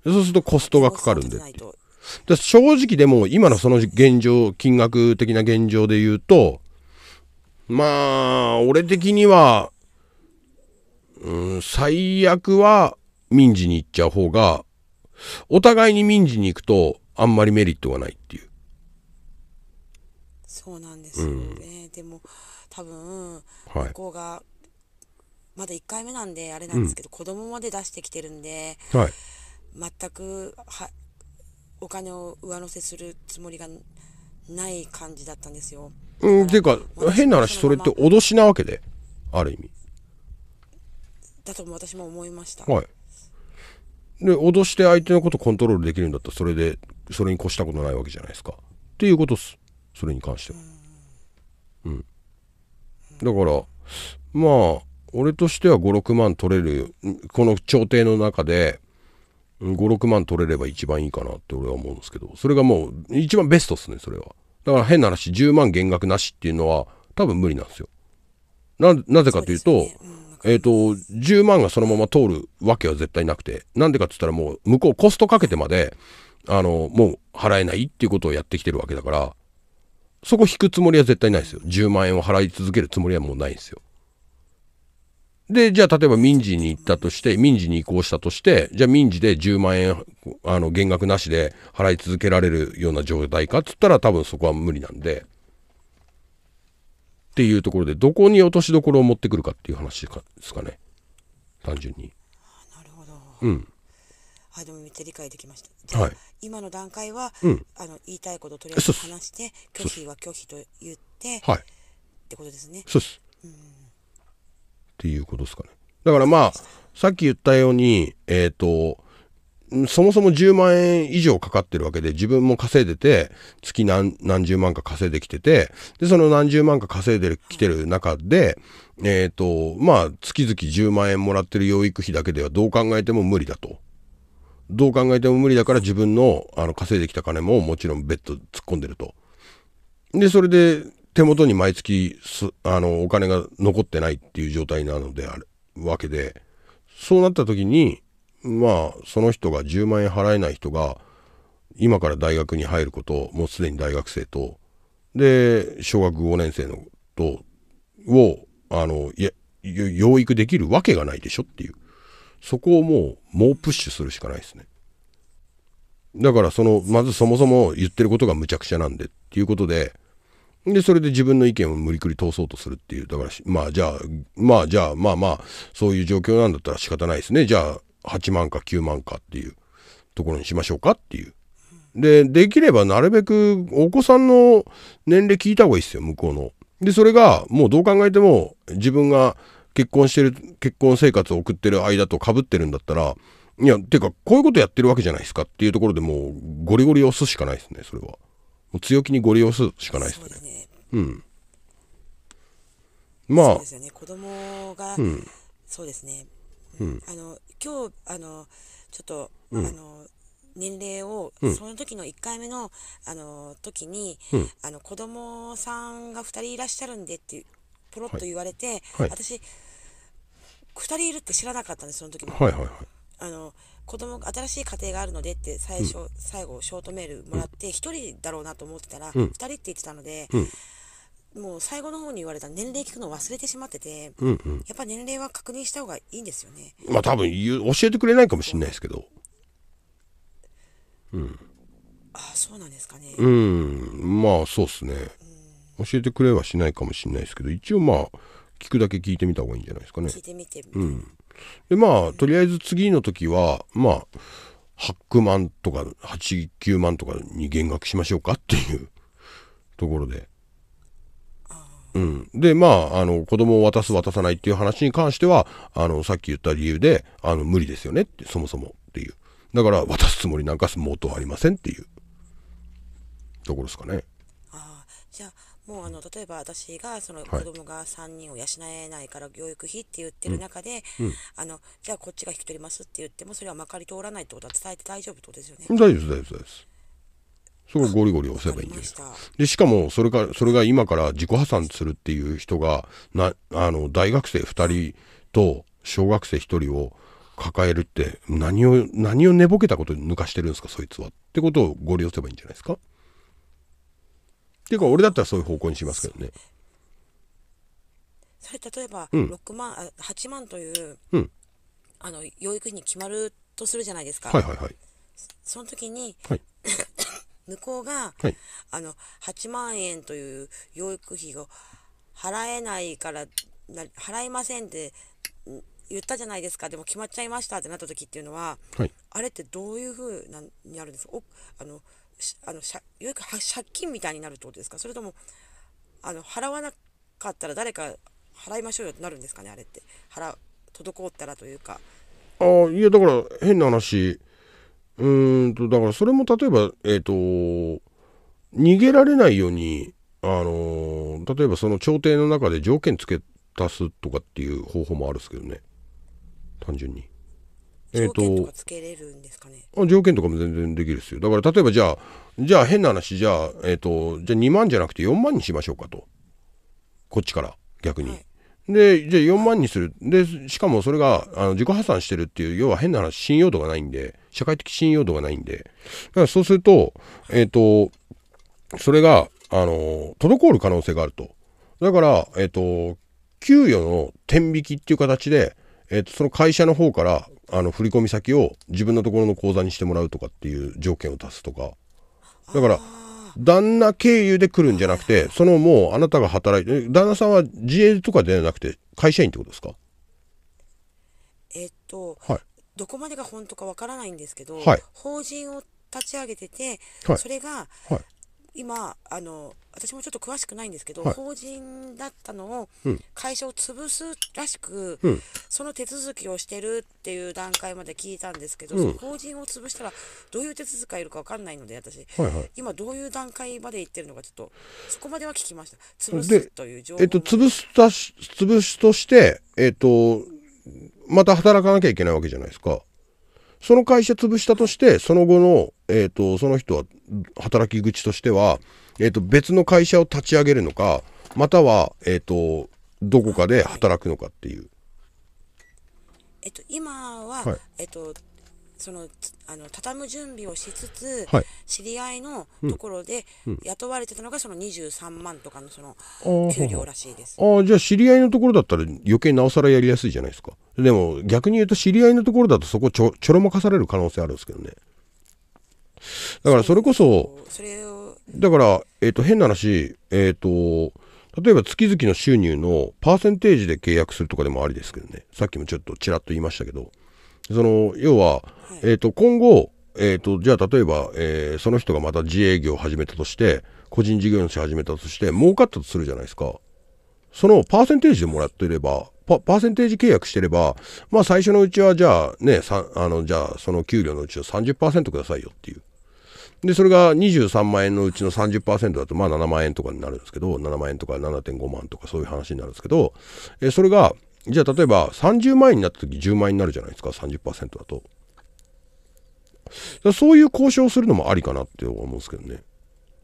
そうするとコストがかかるんでっていう。正直でも今のその現状、金額的な現状で言うと、まあ、俺的には、うん、最悪は、民事に行っちゃう方が、お互いに民事に行くと、あんまりメリットがないっていう。そうなんですよね。うん、でも、多分、はい、こが、まだ1回目なんで、あれなんですけど、うん、子供まで出してきてるんで、はい、全くは、お金を上乗せするつもりがない感じだったんですよ。うん、ていうか、変な話、それって脅しなわけで、ある意味。だとも私も思いました。はい。で脅して相手のことコントロールできるんだったらそれでそれに越したことないわけじゃないですかっていうことっすそれに関してはうんだからまあ俺としては56万取れるこの調停の中で56万取れれば一番いいかなって俺は思うんですけどそれがもう一番ベストっすねそれはだから変な話10万減額なしっていうのは多分無理なんですよなぜかというと、ねうえっ、ー、と、10万がそのまま通るわけは絶対なくて、なんでかっつったらもう、向こうコストかけてまで、あの、もう払えないっていうことをやってきてるわけだから、そこ引くつもりは絶対ないですよ。10万円を払い続けるつもりはもうないんですよ。で、じゃあ例えば民事に行ったとして、民事に移行したとして、じゃあ民事で10万円、あの、減額なしで払い続けられるような状態かっつったら多分そこは無理なんで。っていうところでどこに落としどころを持ってくるかっていう話ですかね単純に。なるほど、うんはい、でもめっちゃ理解できました。はい、今の段階は、うん、あの言いたいこととりあえず話して、拒否は拒否と言って、はい、ってことですね。そうです。うん、っていうことですかね。だからまあ、さっき言ったように、えっ、ー、と、そもそも10万円以上かかってるわけで、自分も稼いでて、月何、何十万か稼いできてて、で、その何十万か稼いできてる中で、えっ、ー、と、まあ、月々10万円もらってる養育費だけではどう考えても無理だと。どう考えても無理だから自分の、あの、稼いできた金ももちろん別途突っ込んでると。で、それで手元に毎月、あの、お金が残ってないっていう状態なのであるわけで、そうなった時に、まあその人が10万円払えない人が今から大学に入ることもうすでに大学生とで小学5年生のとをあのいや養育できるわけがないでしょっていうそこをもう猛プッシュするしかないですねだからそのまずそもそも言ってることがむちゃくちゃなんでっていうことででそれで自分の意見を無理くり通そうとするっていうだからまあじゃあまあじゃあまあまあそういう状況なんだったら仕方ないですねじゃあ8万か9万かっていうところにしましょうかっていう。で、できればなるべくお子さんの年齢聞いた方がいいですよ、向こうの。で、それがもうどう考えても自分が結婚してる、結婚生活を送ってる間とかぶってるんだったら、いや、てか、こういうことやってるわけじゃないですかっていうところでもう、ゴリゴリ押すしかないですね、それは。もう強気にゴリ押すしかないですね。うねうん。まあ。そうですよね、子供が、うん、そうですね。うん、あの今日あのちょっと、うん、あの年齢を、うん、その時の1回目のあの時に、うん、あの子供さんが2人いらっしゃるんでってポロっと言われて、はい、私2人いるって知らなかったんですその時も。はいはいはいあの子供新しい家庭があるのでって最初、うん、最後ショートメールもらって1人だろうなと思ってたら、うん、2人って言ってたので、うん、もう最後の方に言われた年齢聞くの忘れてしまってて、うんうん、やっぱ年齢は確認した方がいいんですよねまあ多分教えてくれないかもしれないですけどうんああそうなんですかねうんまあそうっすね、うん、教えてくれはしないかもしれないですけど一応まあ聞くだけ聞いてみた方がいいんじゃないですかね聞いてみてうんでまあ、とりあえず次の時はまあ8万とか89万とかに減額しましょうかっていうところでうん。で、まあ、あの、子供を渡す、渡さないっていう話に関しては、あの、さっき言った理由で、あの、無理ですよねって、そもそもっていう。だから、渡すつもりなんか毛頭ありませんっていう、ところですかね。ああ、じゃあ、もうあの例えば私がその子供が3人を養えないから養育費って言ってる中で、はいうん、あのじゃあこっちが引き取りますって言ってもそれはまかり通らないってことは伝えて大丈夫ってことですよね。大丈夫です大丈夫です。それをゴリゴリ押せばいいんですで、しかも、それか、それが今から自己破産するっていう人が、な、あの、大学生2人と小学生1人を抱えるって、何を、何を寝ぼけたこと抜かしてるんですか、そいつは。ってことをゴリ押せばいいんじゃないですか。っていうか、俺だったらそういう方向にしますけどね。それ、例えば、6万、うん、あ8万という、うん、あの、養育費に決まるとするじゃないですか。はいはいはい。その時に、はい 向こうが、はい、あの8万円という養育費を払えないから払いませんって言ったじゃないですかでも決まっちゃいましたってなった時っていうのは、はい、あれってどういうふうなにあるんですかおあのあのよく借金みたいになるってことですかそれともあの払わなかったら誰か払いましょうよってなるんですかねあれって払滞ったらというかああいやだから変な話うんと、だからそれも例えば、えっ、ー、と、逃げられないように、あの例えばその朝廷の中で条件付け足すとかっていう方法もあるっすけどね。単純に。えっ、ー、と、ね、条件とかも全然できるっすよ。だから例えばじゃあ、じゃあ変な話、じゃあ、えっ、と、じゃあ2万じゃなくて4万にしましょうかと。こっちから、逆に。はいで、じゃあ4万にする。で、しかもそれが、あの、自己破産してるっていう、要は変な話、信用度がないんで、社会的信用度がないんで。だからそうすると、えっ、ー、と、それが、あの、滞る可能性があると。だから、えっ、ー、と、給与の天引きっていう形で、えー、と、その会社の方から、あの、振込先を自分のところの口座にしてもらうとかっていう条件を足すとか。だから、旦那経由で来るんじゃなくて、そのもうあなたが働いて、旦那さんは自営とかではなくて、会社員ってことですかえっと、はい、どこまでが本当かわからないんですけど、はい、法人を立ち上げてて、はい、それが、今あの私もちょっと詳しくないんですけど、はい法人だったのを会社を潰すらしく、うんその手続きをしてるっていう段階まで聞いたんですけど、うん法人を潰したらどういう手続きがいるかわかんないので私、はいはい今どういう段階まで行ってるのかちょっとそこまでは聞きました潰すという状況、えっと、潰すたし、潰すとして、えっと、また働かなきゃいけないわけじゃないですか。その会社潰したとして、その後のえーと、その人は働き口としては、えーと、別の会社を立ち上げるのかまたは、えーと、とどこかで働くのかっていう。えっと、今は、はい、えっとそのあの畳む準備をしつつ、はい、知り合いのところで雇われてたのがその23万とかのその給料らしいですああじゃあ知り合いのところだったら余計なおさらやりやすいじゃないですかでも逆に言うと知り合いのところだとそこちょちょろまかされる可能性あるんですけどねだからそれこそ、だから、えっ、ー、と、変な話、えっ、ー、と、例えば月々の収入のパーセンテージで契約するとかでもありですけどね、さっきもちょっとちらっと言いましたけど、その、要は、えっ、ー、と、今後、えっ、と、じゃあ例えば、えその人がまた自営業を始めたとして、個人事業主始めたとして、儲かったとするじゃないですか。そのパーセンテージでもらっていれば、パパーセンテージ契約してれば、まあ最初のうちはじゃあね、あの、じゃあその給料のうちを30%くださいよっていう。でそれが23万円のうちの30%だとまあ7万円とかになるんですけど7万円とか7.5万とかそういう話になるんですけど、えそれがじゃあ例えば30万円になった時10万円になるじゃないですか30%だとだそういう交渉するのもありかなって思うんですけどね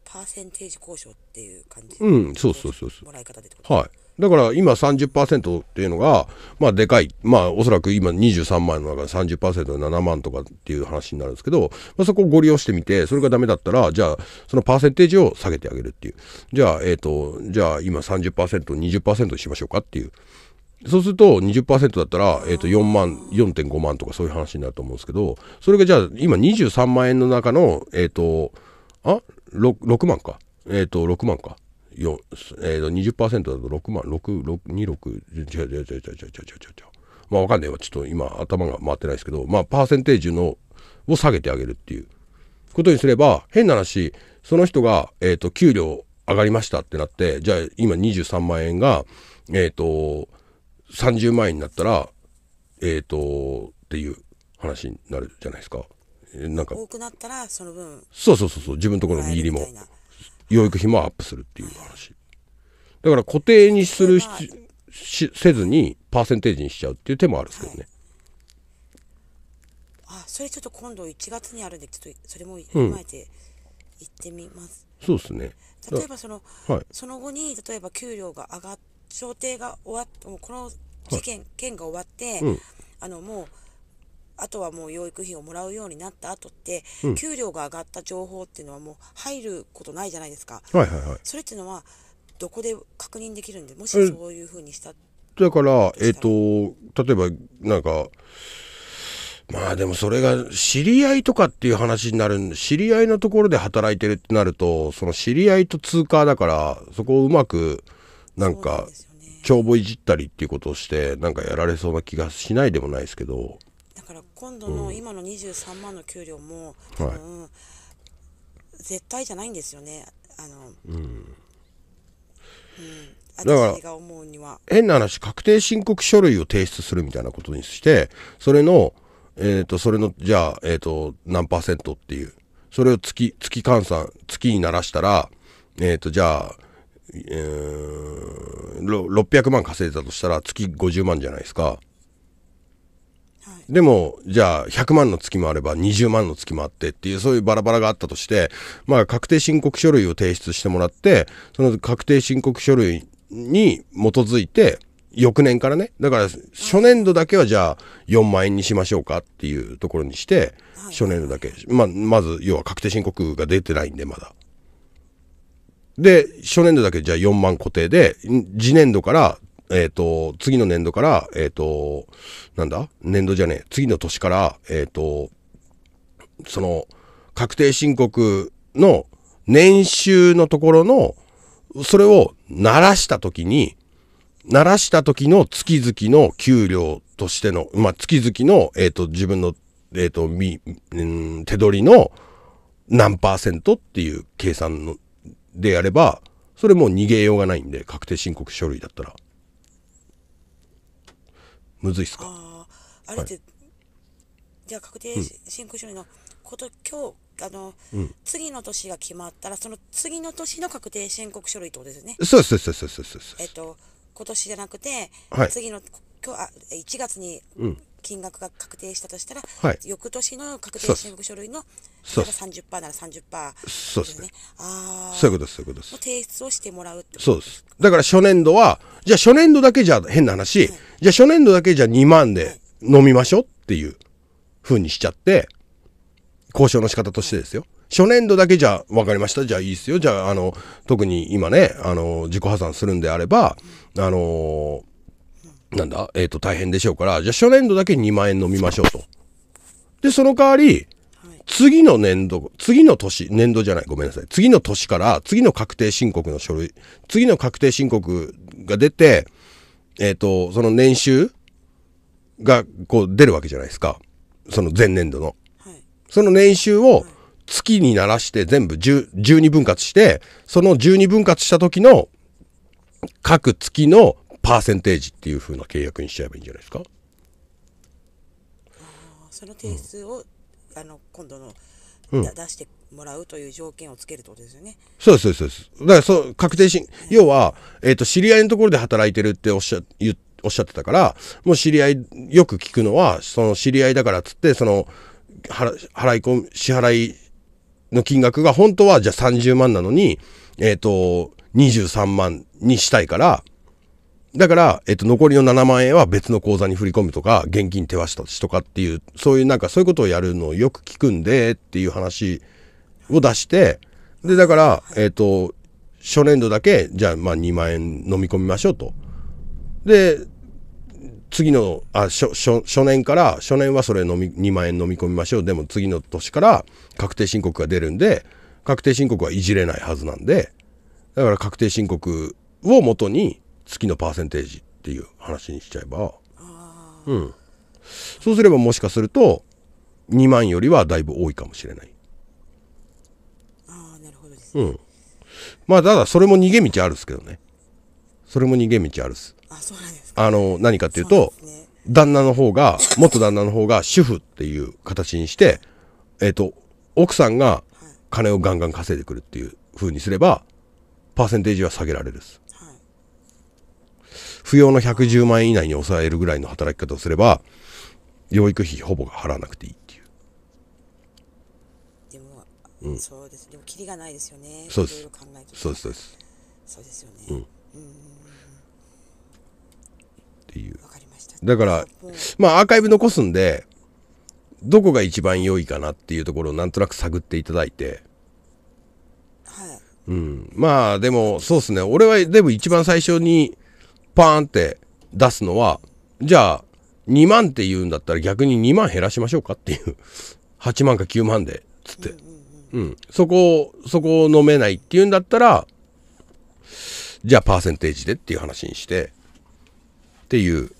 パーセンテージ交渉っていう感じうんそうそうそうそうもらい方でとはいだから今30%っていうのが、まあでかい。まあおそらく今23万の中で30%で7万とかっていう話になるんですけど、まあそこをご利用してみて、それがダメだったら、じゃあそのパーセンテージを下げてあげるっていう。じゃあ、えっ、ー、と、じゃあ今30%、20%にしましょうかっていう。そうすると20%だったら、えー、と4万、4.5万とかそういう話になると思うんですけど、それがじゃあ今23万円の中の、えっ、ー、と、あ 6, ?6 万か。えっ、ー、と、6万か。よえー、と20%だと6万626違う違う違う違う違う違う違う違うまあわかんないわちょっと今頭が回ってないですけどまあパーセンテージのを下げてあげるっていうことにすれば変な話その人が、えーと、と給料上がりましたってなってじゃあ今23万円がえっ、ー、と30万円になったらえっ、ー、とっていう話になるじゃないですか。なんか多くなったらその分そうそうそうそう自分のところの握りも養育費もアップするっていう話だから固定にするししせずにパーセンテージにしちゃうっていう手もあるんですけどね、はいあそれちょっと今度1月にあるんでちょっとそれも踏まえて行ってみます、うん、そうですね例えばその、はい、その後に例えば給料が上がっ調停が終わっこの事件、はい、件が終わって、うん、あのもうあとはもう養育費をもらうようになった後って、うん、給料が上がった情報っていうのはもう入ることないじゃないですか。はいはいはい、それっていうのはどこで確認できるんでもしそういうふうにしただからえっ、ー、と例えばなんかまあでもそれが知り合いとかっていう話になるんで知り合いのところで働いてるってなるとその知り合いと通貨だからそこをうまくなんか帳簿いじったりっていうことをしてなんかやられそうな気がしないでもないですけど。今度の今の23万の給料も多分、はい、絶対じゃないんですよねあの、うん、だから変な話確定申告書類を提出するみたいなことにしてそれのえっ、ー、とそれのじゃあ、えーと、と何パーセントっていうそれを月月換算月にならしたらえっ、ー、とじゃあ、えー、600万稼いだとしたら月50万じゃないですか。でも、じゃあ、100万の月もあれば、20万の月もあってっていう、そういうバラバラがあったとして、まあ、確定申告書類を提出してもらって、その確定申告書類に基づいて、翌年からね、だから、初年度だけはじゃあ、4万円にしましょうかっていうところにして、初年度だけ、まあ、まず、要は確定申告が出てないんで、まだ。で、初年度だけじゃあ4万固定で、次年度からえっ、ー、と、次の年度から、えっ、ー、と、なんだ年度じゃねえ。次の年から、えっ、ー、と、その、確定申告の年収のところの、それを鳴らしたときに、鳴らした時の月々の給料としての、まあ、月々の、えっ、と、自分の、えっ、と、み、うん、手取りの何パーセントっていう計算のでやれば、それもう逃げようがないんで、確定申告書類だったら。むずいっすかああれって、はい、じゃあ確定申告書類のこと今日あの、うん、次の年が決まったらその次の年の確定申告書類ってことですねそうそうそうそうそうそうえっ、ー、と今年じゃなくて、はい、次の今日あ1月に、うん金額が確定したとしたら、はい、翌年の確定申告書類の30%なら30%ね。そうですね。あそういうことです、そういうことです。提出をしてもらうそうです。だから初年度は、じゃあ初年度だけじゃ変な話、はい、じゃあ初年度だけじゃ2万で飲みましょうっていうふうにしちゃって、交渉の仕方としてですよ。初年度だけじゃ分かりました。じゃあいいですよ。じゃあ、あの、特に今ね、あの、自己破産するんであれば、あのーなんだ、えっ、ー、と、大変でしょうから、じゃあ初年度だけ2万円飲みましょうと。で、その代わり、次の年度、次の年、年度じゃない、ごめんなさい。次の年から、次の確定申告の書類、次の確定申告が出て、えっ、ー、と、その年収が、こう、出るわけじゃないですか。その前年度の。その年収を月にならして全部12分割して、その12分割した時の各月のパーセンテージっていうふうな契約にしちゃえばいいんじゃないですか。その点数を、うん、あの今度の、うん、出してもらうという条件をつけるとですよね。そうですそうですだからそう確定申、要はえっ、ー、と知り合いのところで働いてるっておっしゃ言おっしゃってたから、もう知り合いよく聞くのはその知り合いだからっつってその払払い込支払いの金額が本当はじゃあ30万なのにえっ、ー、と23万にしたいから。だから、えっと、残りの7万円は別の口座に振り込むとか、現金手渡しとかっていう、そういうなんかそういうことをやるのをよく聞くんで、っていう話を出して、で、だから、えっと、初年度だけ、じゃあ、まあ2万円飲み込みましょうと。で、次の、あ、初、初、初年から、初年はそれ飲み、2万円飲み込みましょう。でも次の年から確定申告が出るんで、確定申告はいじれないはずなんで、だから確定申告をもとに、月のパーセンテージっていう話にしちゃえば、うん。そうすればもしかすると、2万よりはだいぶ多いかもしれない。ああ、なるほどうん。まあ、ただ、それも逃げ道あるっすけどね。それも逃げ道あるっす。あ、そうなんですあの、何かっていうと、うね、旦那の方が、元旦那の方が主婦っていう形にして、えっ、ー、と、奥さんが金をガンガン稼いでくるっていう風にすれば、パーセンテージは下げられるっす。不要の110万円以内に抑えるぐらいの働き方をすれば、養育費ほぼ払わなくていいっていう。でも、うん、そうです。でも、キリがないですよね。そうです。そうです。そうです。そうですよね。うん。うんっていう。わかりました。だから、まあ、アーカイブ残すんで、どこが一番良いかなっていうところをなんとなく探っていただいて、はい。うん。まあ、でも、そうっすね。俺は、でも一番最初に、パーンって出すのは、じゃあ、2万って言うんだったら逆に2万減らしましょうかっていう。8 万か9万で、つって。うん。そこを、そこを飲めないっていうんだったら、じゃあパーセンテージでっていう話にして、っていう、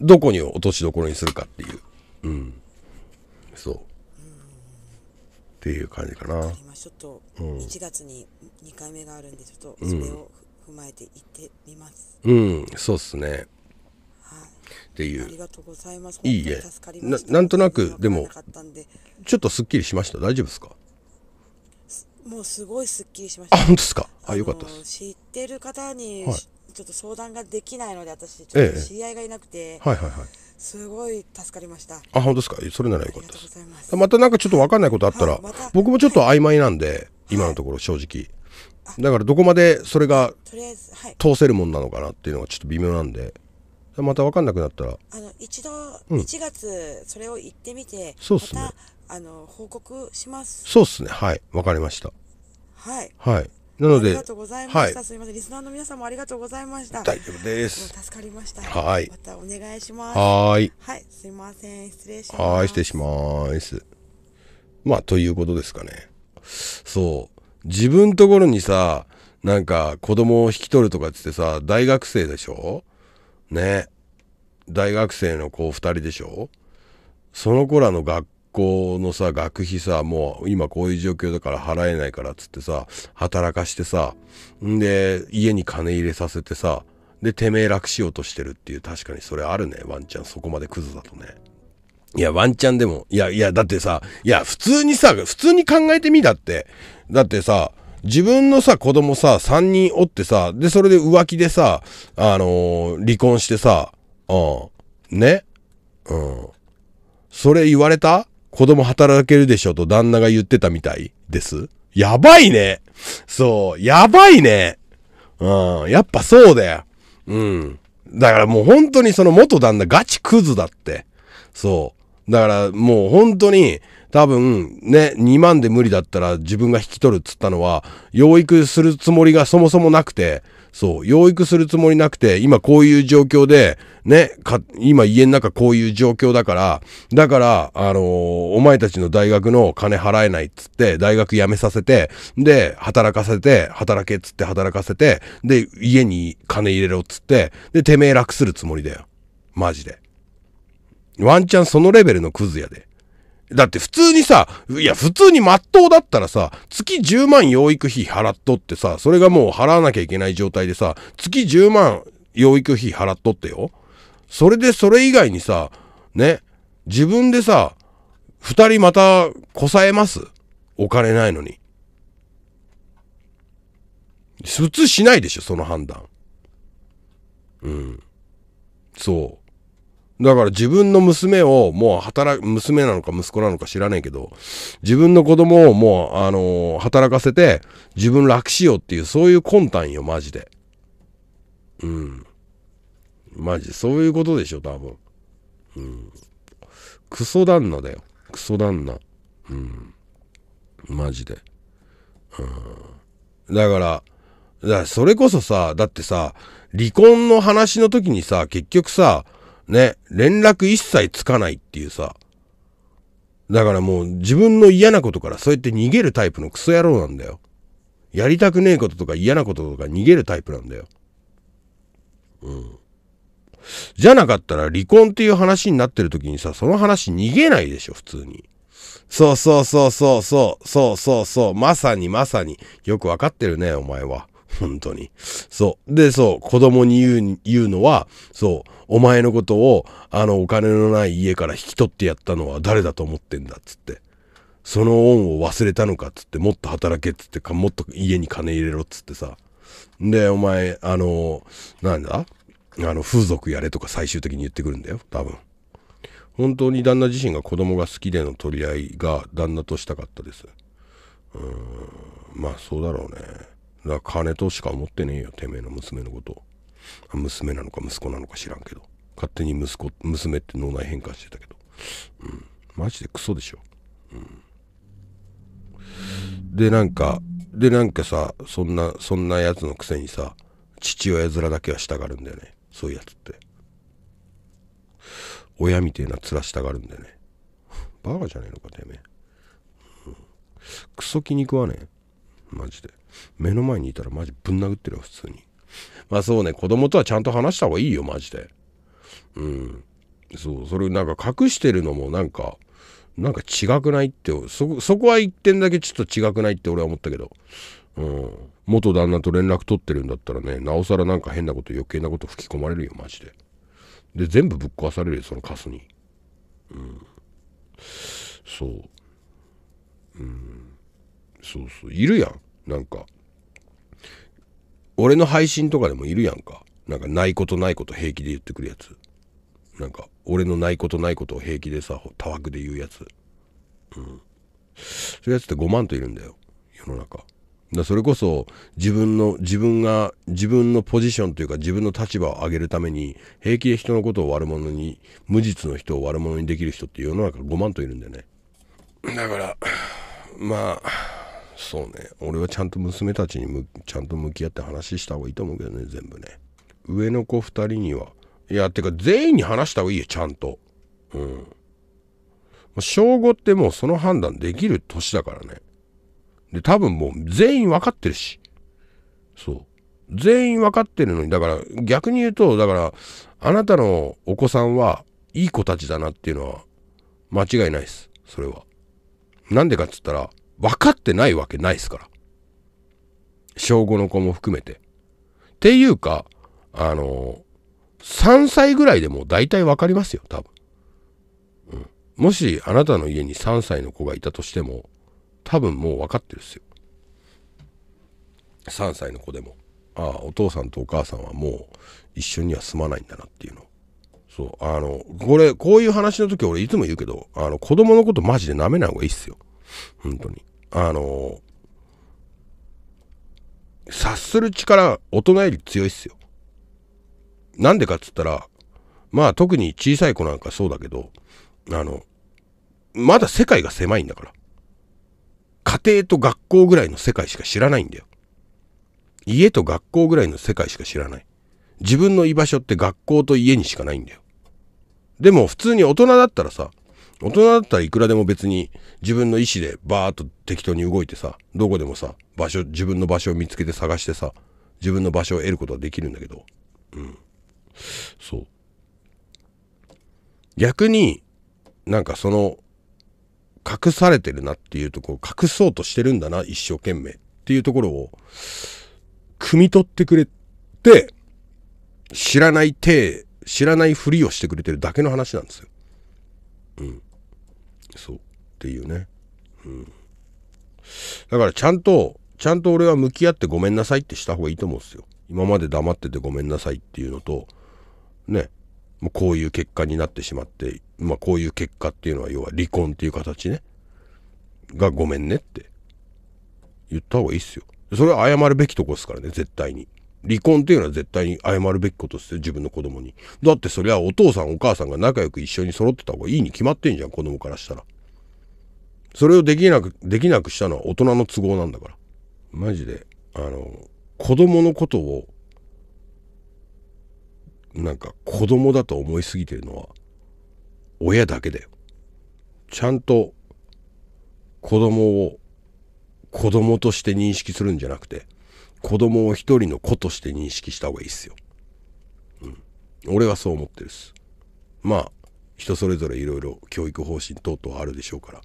どこに落としどころにするかっていう。うん。そう。っていう感じかな。今ちょっと、1月に2回目があるんで、ちょっと、それを踏まえて行ってみます。うん、そうっすね。はい、っていう。ありがとうございます。いいえ。ななんとなく、でも、ちょっとすっきりしました。大丈夫ですかもうすごいすっきりしました。あ、本当ですかあ、よかったです。知ってる方に、ちょっと相談ができないので、私、ちょ知り合いがいなくて、ええ、はいはいはい。すごい助かりました。あ、本当ですかそれならよかったです。またなんかちょっと分かんないことあったら、はいま、僕もちょっと曖昧なんで、今のところ正直。はいだからどこまでそれが通せるもんなのかなっていうのがちょっと微妙なんでまた分かんなくなったらあの一度1月それを言ってみて、そうっすねあの報告しますそうっすねはい分かりましたはいはいなのでありがとうございました、すみませんリスナーの皆さんもありがとうございました大丈夫です助かりましたはいまたお願いしますはいはいすみません失礼しますはい失礼しますまあということですかねそう自分ところにさ、なんか子供を引き取るとかっつってさ、大学生でしょね。大学生の子二人でしょその子らの学校のさ、学費さ、もう今こういう状況だから払えないからっつってさ、働かしてさ、んで、家に金入れさせてさ、で、てめえ楽しようとしてるっていう、確かにそれあるね、ワンちゃん。そこまでクズだとね。いや、ワンチャンでも、いや、いや、だってさ、いや、普通にさ、普通に考えてみだって、だってさ、自分のさ、子供さ、3人おってさ、で、それで浮気でさ、あのー、離婚してさ、うん、ねうん。それ言われた子供働けるでしょと旦那が言ってたみたいです。やばいね。そう、やばいね。うん、やっぱそうだよ。うん。だからもう本当にその元旦那ガチクズだって。そう。だからもう本当に多分ね、2万で無理だったら自分が引き取るっつったのは、養育するつもりがそもそもなくて、そう、養育するつもりなくて、今こういう状況で、ね、か、今家の中こういう状況だから、だから、あのー、お前たちの大学の金払えないっつって、大学辞めさせて、で、働かせて、働けっつって働かせて、で、家に金入れろっつって、で、てめえ楽するつもりだよ。マジで。ワンチャンそのレベルのクズやで。だって普通にさ、いや普通に真っ当だったらさ、月10万養育費払っとってさ、それがもう払わなきゃいけない状態でさ、月10万養育費払っとってよ。それでそれ以外にさ、ね、自分でさ、二人またこさえますお金ないのに。普通しないでしょ、その判断。うん。そう。だから自分の娘をもう働く、娘なのか息子なのか知らねえけど、自分の子供をもう、あのー、働かせて、自分楽しようっていう、そういう魂胆よ、マジで。うん。マジで、そういうことでしょ、多分。うん。クソ旦那だよ。クソ旦那。うん。マジで。うん。だから、だからそれこそさ、だってさ、離婚の話の時にさ、結局さ、ね、連絡一切つかないっていうさ。だからもう自分の嫌なことからそうやって逃げるタイプのクソ野郎なんだよ。やりたくねえこととか嫌なこととか逃げるタイプなんだよ。うん。じゃなかったら離婚っていう話になってる時にさ、その話逃げないでしょ、普通に。そうそうそうそうそう、そうそうそう、まさにまさに。よくわかってるね、お前は。本当に。そう。で、そう、子供に言う、言うのは、そう、お前のことを、あの、お金のない家から引き取ってやったのは誰だと思ってんだ、っつって。その恩を忘れたのか、つって、もっと働け、っつってか、もっと家に金入れろ、っつってさ。で、お前、あの、なんだあの、風俗やれとか最終的に言ってくるんだよ、多分。本当に旦那自身が子供が好きでの取り合いが旦那としたかったです。うーん、まあそうだろうね。だから金としか思ってねえよ、てめえの娘のこと。娘なのか息子なのか知らんけど。勝手に息子、娘って脳内変化してたけど。うん。マジでクソでしょ。うん。で、なんか、で、なんかさ、そんな、そんなやつのくせにさ、父親面だけはしたがるんだよね。そういうやつって。親みてえな面したがるんだよね。バカじゃねえのか、てめえ。うん、クソ気に食わねえ。マジで。目の前にいたらマジぶん殴ってるよ普通にまあそうね子供とはちゃんと話した方がいいよマジでうんそうそれなんか隠してるのもなんかなんか違くないってそそこは一点だけちょっと違くないって俺は思ったけどうん元旦那と連絡取ってるんだったらねなおさらなんか変なこと余計なこと吹き込まれるよマジでで全部ぶっ壊されるよそのカスにうんそううんそうそういるやんなんか俺の配信とかでもいるやんかなんかないことないこと平気で言ってくるやつなんか俺のないことないことを平気でさたわくで言うやつうんそういうやつって5万といるんだよ世の中だそれこそ自分の自分が自分のポジションというか自分の立場を上げるために平気で人のことを悪者に無実の人を悪者にできる人って世の中5万といるんだよねだからまあそうね俺はちゃんと娘たちにちゃんと向き合って話した方がいいと思うけどね全部ね上の子2人にはいやてか全員に話した方がいいよちゃんとうん小5ってもうその判断できる年だからねで多分もう全員分かってるしそう全員分かってるのにだから逆に言うとだからあなたのお子さんはいい子たちだなっていうのは間違いないですそれはなんでかっつったら分かってないわけないですから。小5の子も含めて。っていうか、あのー、3歳ぐらいでも大体分かりますよ、多分。うん。もしあなたの家に3歳の子がいたとしても、多分もう分かってるっすよ。3歳の子でも。ああ、お父さんとお母さんはもう一緒には住まないんだなっていうの。そう、あの、これ、こういう話の時俺いつも言うけど、あの、子供のことマジで舐めない方がいいっすよ。本当に。あの察する力、大人より強いっすよ。なんでかっつったら、まあ特に小さい子なんかそうだけど、あの、まだ世界が狭いんだから。家庭と学校ぐらいの世界しか知らないんだよ。家と学校ぐらいの世界しか知らない。自分の居場所って学校と家にしかないんだよ。でも普通に大人だったらさ、大人だったらいくらでも別に自分の意思でバーっと適当に動いてさ、どこでもさ、場所、自分の場所を見つけて探してさ、自分の場所を得ることはできるんだけど。うん。そう。逆に、なんかその、隠されてるなっていうところ、隠そうとしてるんだな、一生懸命っていうところを、汲み取ってくれて、知らない手、知らないふりをしてくれてるだけの話なんですよ。うん。そうっていうね、うん、だからちゃんとちゃんと俺は向き合ってごめんなさいってした方がいいと思うんですよ今まで黙っててごめんなさいっていうのとねもうこういう結果になってしまって、まあ、こういう結果っていうのは要は離婚っていう形ねがごめんねって言った方がいいっすよそれは謝るべきとこですからね絶対に離婚っていうのは絶対に謝るべきことですよ、自分の子供に。だってそりゃお父さんお母さんが仲良く一緒に揃ってた方がいいに決まってんじゃん、子供からしたら。それをできなく、できなくしたのは大人の都合なんだから。マジで、あの、子供のことを、なんか子供だと思いすぎてるのは、親だけだよ。ちゃんと子供を子供として認識するんじゃなくて、子供を一人の子として認識した方がいいっすよ。うん。俺はそう思ってるっす。まあ、人それぞれいろいろ教育方針等々あるでしょうから、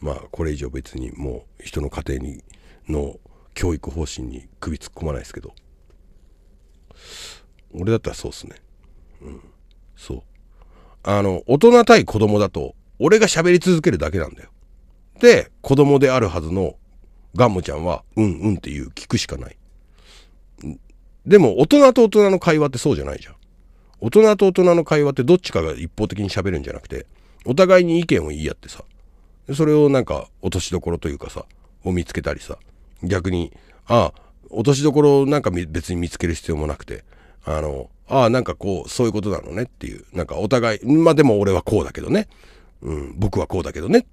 まあ、これ以上別にもう人の家庭に、の教育方針に首突っ込まないですけど、俺だったらそうっすね。うん。そう。あの、大人対子供だと、俺が喋り続けるだけなんだよ。で、子供であるはずのガンモちゃんは、うんうんっていう聞くしかない。でも大人と大人の会話ってそうじゃないじゃん。大人と大人の会話ってどっちかが一方的に喋るんじゃなくて、お互いに意見を言い合ってさ、それをなんか落としどころというかさ、を見つけたりさ、逆に、ああ、落としどころなんか別に見つける必要もなくて、あの、ああ、なんかこう、そういうことなのねっていう、なんかお互い、まあでも俺はこうだけどね、うん、僕はこうだけどね、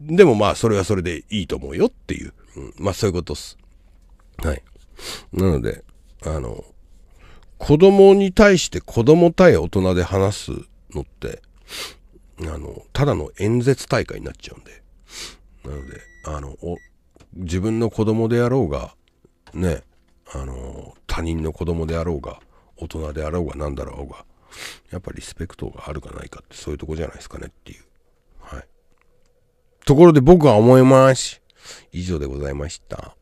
でもまあそれはそれでいいと思うよっていう、うん、まあそういうことっす。はい。なので、あの子供に対して子供対大人で話すのってあのただの演説大会になっちゃうんでなのであの自分の子供であろうがねあの他人の子供であろうが大人であろうが何だろうがやっぱリスペクトがあるかないかってそういうとこじゃないですかねっていうはいところで僕は思います以上でございました